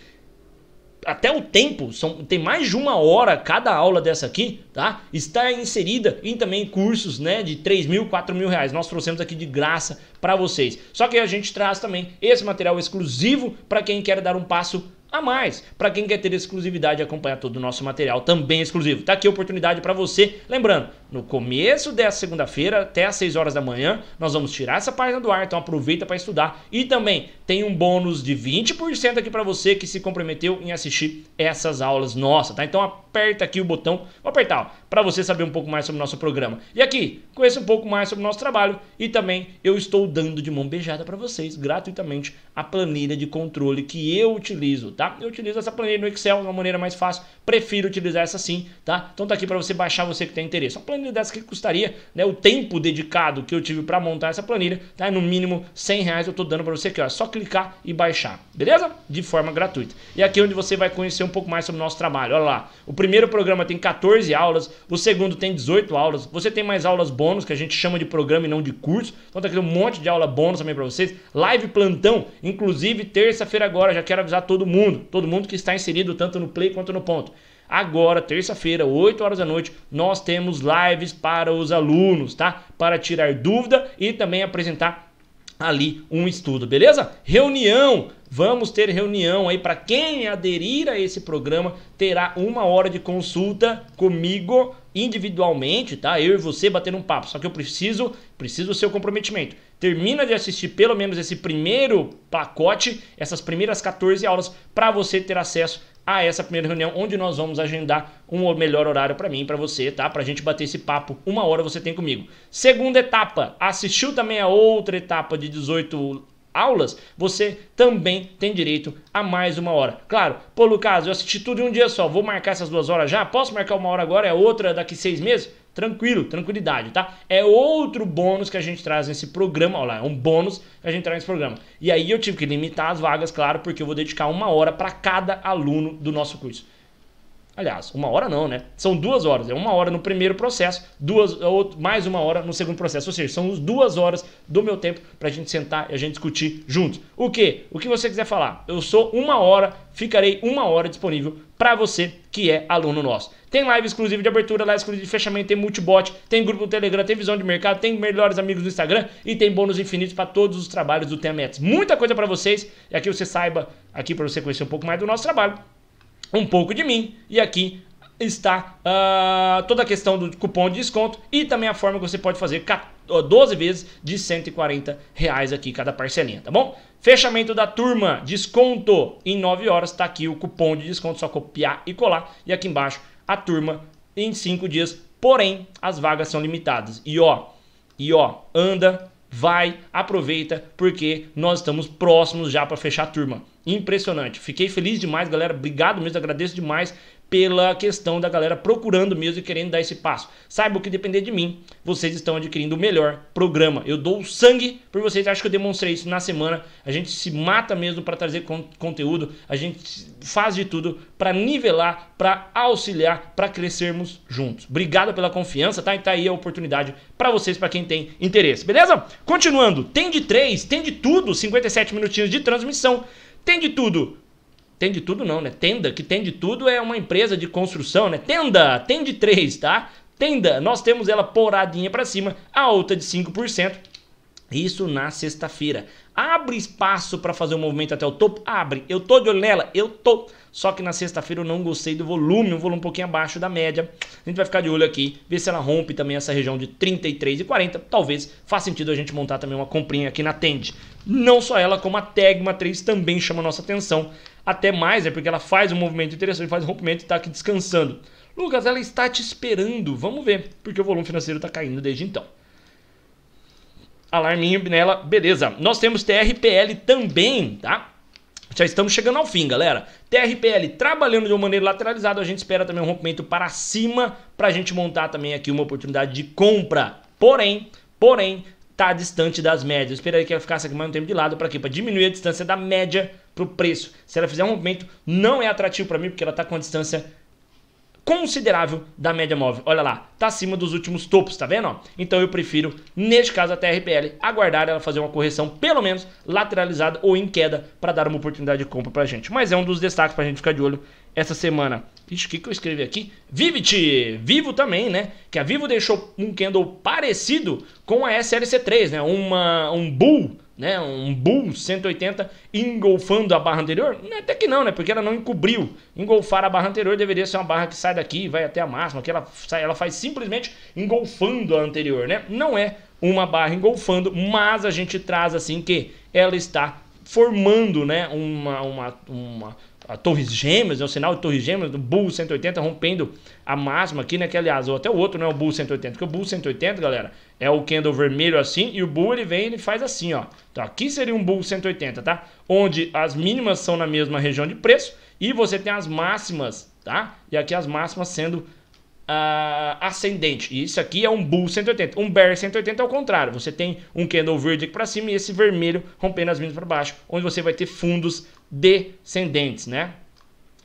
até o tempo, são, tem mais de uma hora cada aula dessa aqui, tá? Está inserida em também cursos, né, de 3 mil, 4 mil reais. Nós trouxemos aqui de graça para vocês. Só que a gente traz também esse material exclusivo para quem quer dar um passo a mais. Para quem quer ter exclusividade e acompanhar todo o nosso material também é exclusivo. Tá aqui a oportunidade para você. Lembrando, no começo dessa segunda-feira, até às 6 horas da manhã, nós vamos tirar essa página do ar, então aproveita para estudar. E também tem um bônus de 20% aqui para você que se comprometeu em assistir essas aulas nossas, tá? Então aperta aqui o botão, vou apertar, ó para você saber um pouco mais sobre o nosso programa. E aqui, conheça um pouco mais sobre o nosso trabalho e também eu estou dando de mão beijada para vocês gratuitamente a planilha de controle que eu utilizo, tá? Eu utilizo essa planilha no Excel, uma maneira mais fácil, prefiro utilizar essa sim, tá? Então tá aqui para você baixar você que tem interesse. Uma planilha dessa que custaria, né, o tempo dedicado que eu tive para montar essa planilha, tá? É no mínimo 100 reais eu tô dando para você aqui, ó, é só clicar e baixar, beleza? De forma gratuita. E aqui é onde você vai conhecer um pouco mais sobre o nosso trabalho. Olha lá, o primeiro programa tem 14 aulas, o segundo tem 18 aulas. Você tem mais aulas bônus, que a gente chama de programa e não de curso. Então tá aqui um monte de aula bônus também para vocês. Live plantão, inclusive terça-feira agora. Já quero avisar todo mundo, todo mundo que está inserido tanto no Play quanto no Ponto. Agora, terça-feira, 8 horas da noite, nós temos lives para os alunos, tá? Para tirar dúvida e também apresentar ali um estudo, beleza? Reunião! Vamos ter reunião aí para quem aderir a esse programa terá uma hora de consulta comigo individualmente, tá? Eu e você batendo um papo. Só que eu preciso, preciso do seu comprometimento. Termina de assistir pelo menos esse primeiro pacote, essas primeiras 14 aulas para você ter acesso a essa primeira reunião, onde nós vamos agendar um melhor horário para mim, para você, tá? Para a gente bater esse papo. Uma hora você tem comigo. Segunda etapa, assistiu também a outra etapa de 18 aulas, você também tem direito a mais uma hora. Claro, pô, Lucas, eu assisti tudo em um dia só, vou marcar essas duas horas já? Posso marcar uma hora agora? É outra daqui seis meses? Tranquilo, tranquilidade, tá? É outro bônus que a gente traz nesse programa. Olha lá, é um bônus que a gente traz nesse programa. E aí eu tive que limitar as vagas, claro, porque eu vou dedicar uma hora para cada aluno do nosso curso. Aliás, uma hora não, né? São duas horas. É uma hora no primeiro processo, duas é mais uma hora no segundo processo. Ou seja, são duas horas do meu tempo para a gente sentar e a gente discutir juntos. O que? O que você quiser falar. Eu sou uma hora, ficarei uma hora disponível para você que é aluno nosso. Tem live exclusiva de abertura, live exclusiva de fechamento, tem multibot, tem grupo do Telegram, tem visão de mercado, tem melhores amigos no Instagram e tem bônus infinitos para todos os trabalhos do Temetes. Muita coisa para vocês e aqui você saiba, aqui para você conhecer um pouco mais do nosso trabalho, um pouco de mim e aqui está uh, toda a questão do cupom de desconto e também a forma que você pode fazer 12 vezes de 140 reais aqui cada parcelinha, tá bom? Fechamento da turma, desconto em 9 horas, tá aqui o cupom de desconto, só copiar e colar e aqui embaixo a turma em 5 dias, porém as vagas são limitadas. E ó, e ó, anda, vai, aproveita, porque nós estamos próximos já para fechar a turma. Impressionante. Fiquei feliz demais, galera. Obrigado mesmo, agradeço demais pela questão da galera procurando mesmo e querendo dar esse passo. Saiba que depender de mim, vocês estão adquirindo o melhor programa. Eu dou sangue por vocês, acho que eu demonstrei isso na semana. A gente se mata mesmo para trazer con conteúdo, a gente faz de tudo para nivelar, para auxiliar, para crescermos juntos. Obrigado pela confiança, tá? E tá aí a oportunidade para vocês, para quem tem interesse, beleza? Continuando, tem de 3, tem de tudo, 57 minutinhos de transmissão, tem de tudo tem de tudo não, né? Tenda, que tem de tudo é uma empresa de construção, né? Tenda, tem de 3, tá? Tenda, nós temos ela poradinha para cima, alta de 5%. Isso na sexta-feira. Abre espaço para fazer o um movimento até o topo? Abre. Eu tô de olho nela? Eu tô. Só que na sexta-feira eu não gostei do volume, um volume um pouquinho abaixo da média. A gente vai ficar de olho aqui, ver se ela rompe também essa região de 33 e 40. Talvez faça sentido a gente montar também uma comprinha aqui na Tend. Não só ela, como a Tegma 3 também chama nossa atenção. Até mais, é porque ela faz um movimento interessante, faz um rompimento e está aqui descansando. Lucas, ela está te esperando. Vamos ver, porque o volume financeiro está caindo desde então. Alarminho nela, beleza. Nós temos TRPL também, tá? Já estamos chegando ao fim, galera. TRPL trabalhando de uma maneira lateralizada, a gente espera também um rompimento para cima para a gente montar também aqui uma oportunidade de compra. Porém, porém, está distante das médias. Eu esperaria que ela ficasse aqui mais um tempo de lado para quê? Para diminuir a distância da média para o preço. Se ela fizer um movimento, não é atrativo para mim porque ela está com a distância considerável da média móvel. Olha lá, tá acima dos últimos topos, tá vendo? Então eu prefiro, neste caso até a RPL, aguardar ela fazer uma correção, pelo menos lateralizada ou em queda, para dar uma oportunidade de compra para gente. Mas é um dos destaques a gente ficar de olho essa semana. Vixe, o que, que eu escrevi aqui? Vivit, Vivo também, né? Que a Vivo deixou um candle parecido com a SLC3, né? Uma, um Bull, né? Um Bull 180 engolfando a barra anterior? É até que não, né? Porque ela não encobriu. Engolfar a barra anterior deveria ser uma barra que sai daqui e vai até a máxima, que ela, sai, ela faz simplesmente engolfando a anterior, né? Não é uma barra engolfando, mas a gente traz assim que ela está formando né, uma, uma, uma, a Torres Gêmeas, é o sinal de Torres Gêmeas, do Bull 180 rompendo a máxima aqui, né? Que aliás, ou até o outro não é o Bull 180, porque o Bull 180, galera, é o candle vermelho assim, e o Bull ele vem e faz assim, ó. Então aqui seria um Bull 180, tá? Onde as mínimas são na mesma região de preço e você tem as máximas, tá? E aqui as máximas sendo Uh, ascendente. E isso aqui é um Bull 180. Um Bear 180 é o contrário. Você tem um candle verde aqui para cima e esse vermelho rompendo as mínimas para baixo, onde você vai ter fundos descendentes, né?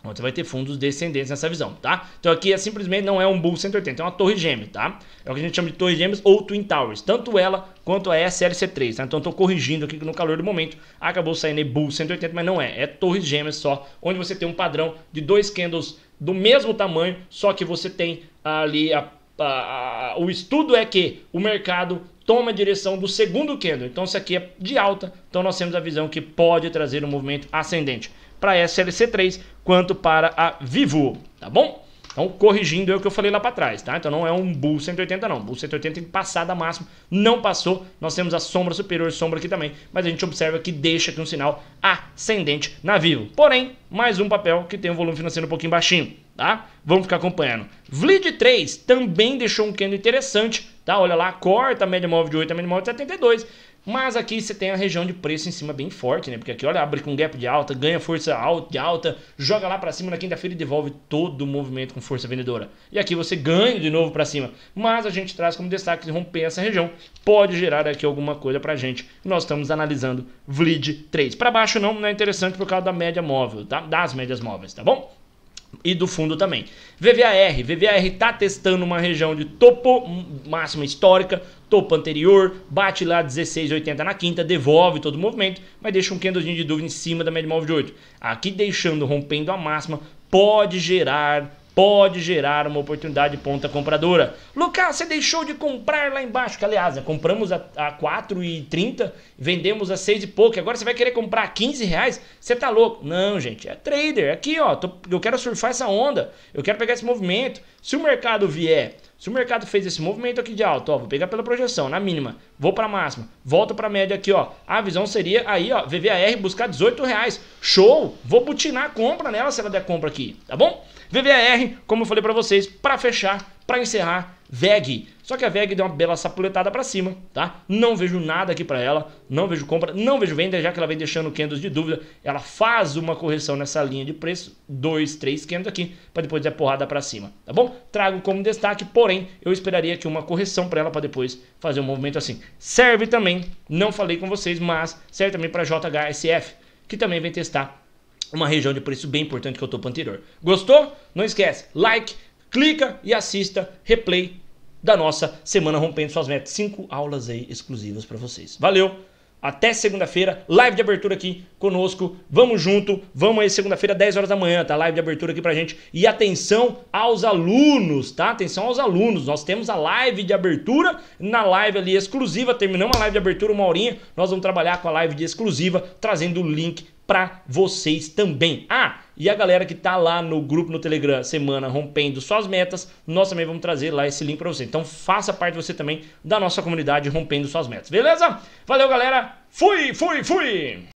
Você vai ter fundos descendentes nessa visão, tá? Então aqui é simplesmente não é um Bull 180, é uma torre gêmea, tá? É o que a gente chama de torre gêmeas ou Twin Towers, tanto ela quanto a SLC3, tá? Então eu tô corrigindo aqui que no calor do momento, acabou saindo Bull 180, mas não é, é torre gêmeas só, onde você tem um padrão de dois candles do mesmo tamanho, só que você tem ali a, a, a, o estudo é que o mercado toma a direção do segundo candle. Então isso aqui é de alta, então nós temos a visão que pode trazer um movimento ascendente para a SLC3 quanto para a Vivo, tá bom? Então, corrigindo é o que eu falei lá para trás, tá? Então não é um Bull 180 não, Bull 180 tem que passar da máxima, não passou, nós temos a sombra superior, sombra aqui também, mas a gente observa que deixa aqui um sinal ascendente na Vivo. Porém, mais um papel que tem um volume financeiro um pouquinho baixinho tá? Vamos ficar acompanhando. Vlid 3 também deixou um candle interessante, tá? Olha lá, corta a média móvel de 8, a média móvel de 72. Mas aqui você tem a região de preço em cima bem forte, né? Porque aqui, olha, abre com gap de alta, ganha força alta, de alta, joga lá para cima na quinta-feira e devolve todo o movimento com força vendedora. E aqui você ganha de novo para cima. Mas a gente traz como destaque de romper essa região. Pode gerar aqui alguma coisa pra gente. Nós estamos analisando VLID 3. Para baixo não, não é interessante por causa da média móvel, tá? Das médias móveis, tá bom? e do fundo também. VVAR, VVAR está testando uma região de topo máxima histórica, topo anterior, bate lá 16,80 na quinta, devolve todo o movimento, mas deixa um candlezinho de dúvida em cima da média móvel de 8. Aqui deixando, rompendo a máxima, pode gerar pode gerar uma oportunidade ponta compradora. Lucas, você deixou de comprar lá embaixo, que aliás, compramos a, a 4,30, vendemos a 6 e pouco, agora você vai querer comprar a 15 reais? Você tá louco? Não, gente, é trader. É aqui, ó, tô, eu quero surfar essa onda, eu quero pegar esse movimento. Se o mercado vier se o mercado fez esse movimento aqui de alta, ó, vou pegar pela projeção, na mínima, vou para máxima, volto para média aqui, ó. A visão seria aí, ó, VVAR buscar 18 reais. Show! Vou butinar a compra nela se ela der compra aqui, tá bom? VVAR, como eu falei para vocês, para fechar, para encerrar, VEG. Só que a VEG deu uma bela sapuletada para cima, tá? Não vejo nada aqui para ela, não vejo compra, não vejo venda, já que ela vem deixando candles de dúvida. Ela faz uma correção nessa linha de preço, dois, três candles aqui, para depois dar porrada para cima, tá bom? Trago como destaque, porém, eu esperaria que uma correção para ela para depois fazer um movimento assim. Serve também, não falei com vocês, mas serve também para JHSF, que também vem testar uma região de preço bem importante que eu topo anterior. Gostou? Não esquece, like, clica e assista replay da nossa Semana Rompendo Suas Metas. Cinco aulas aí exclusivas para vocês. Valeu! Até segunda-feira, live de abertura aqui conosco. Vamos junto, vamos aí segunda-feira, 10 horas da manhã, tá? Live de abertura aqui pra gente. E atenção aos alunos, tá? Atenção aos alunos. Nós temos a live de abertura na live ali exclusiva. Terminamos a live de abertura, uma horinha. Nós vamos trabalhar com a live de exclusiva, trazendo o link pra vocês também. Ah! E a galera que está lá no grupo no Telegram, semana rompendo suas metas, nós também vamos trazer lá esse link para você. Então faça parte você também da nossa comunidade rompendo suas metas, beleza? Valeu, galera! Fui, fui, fui!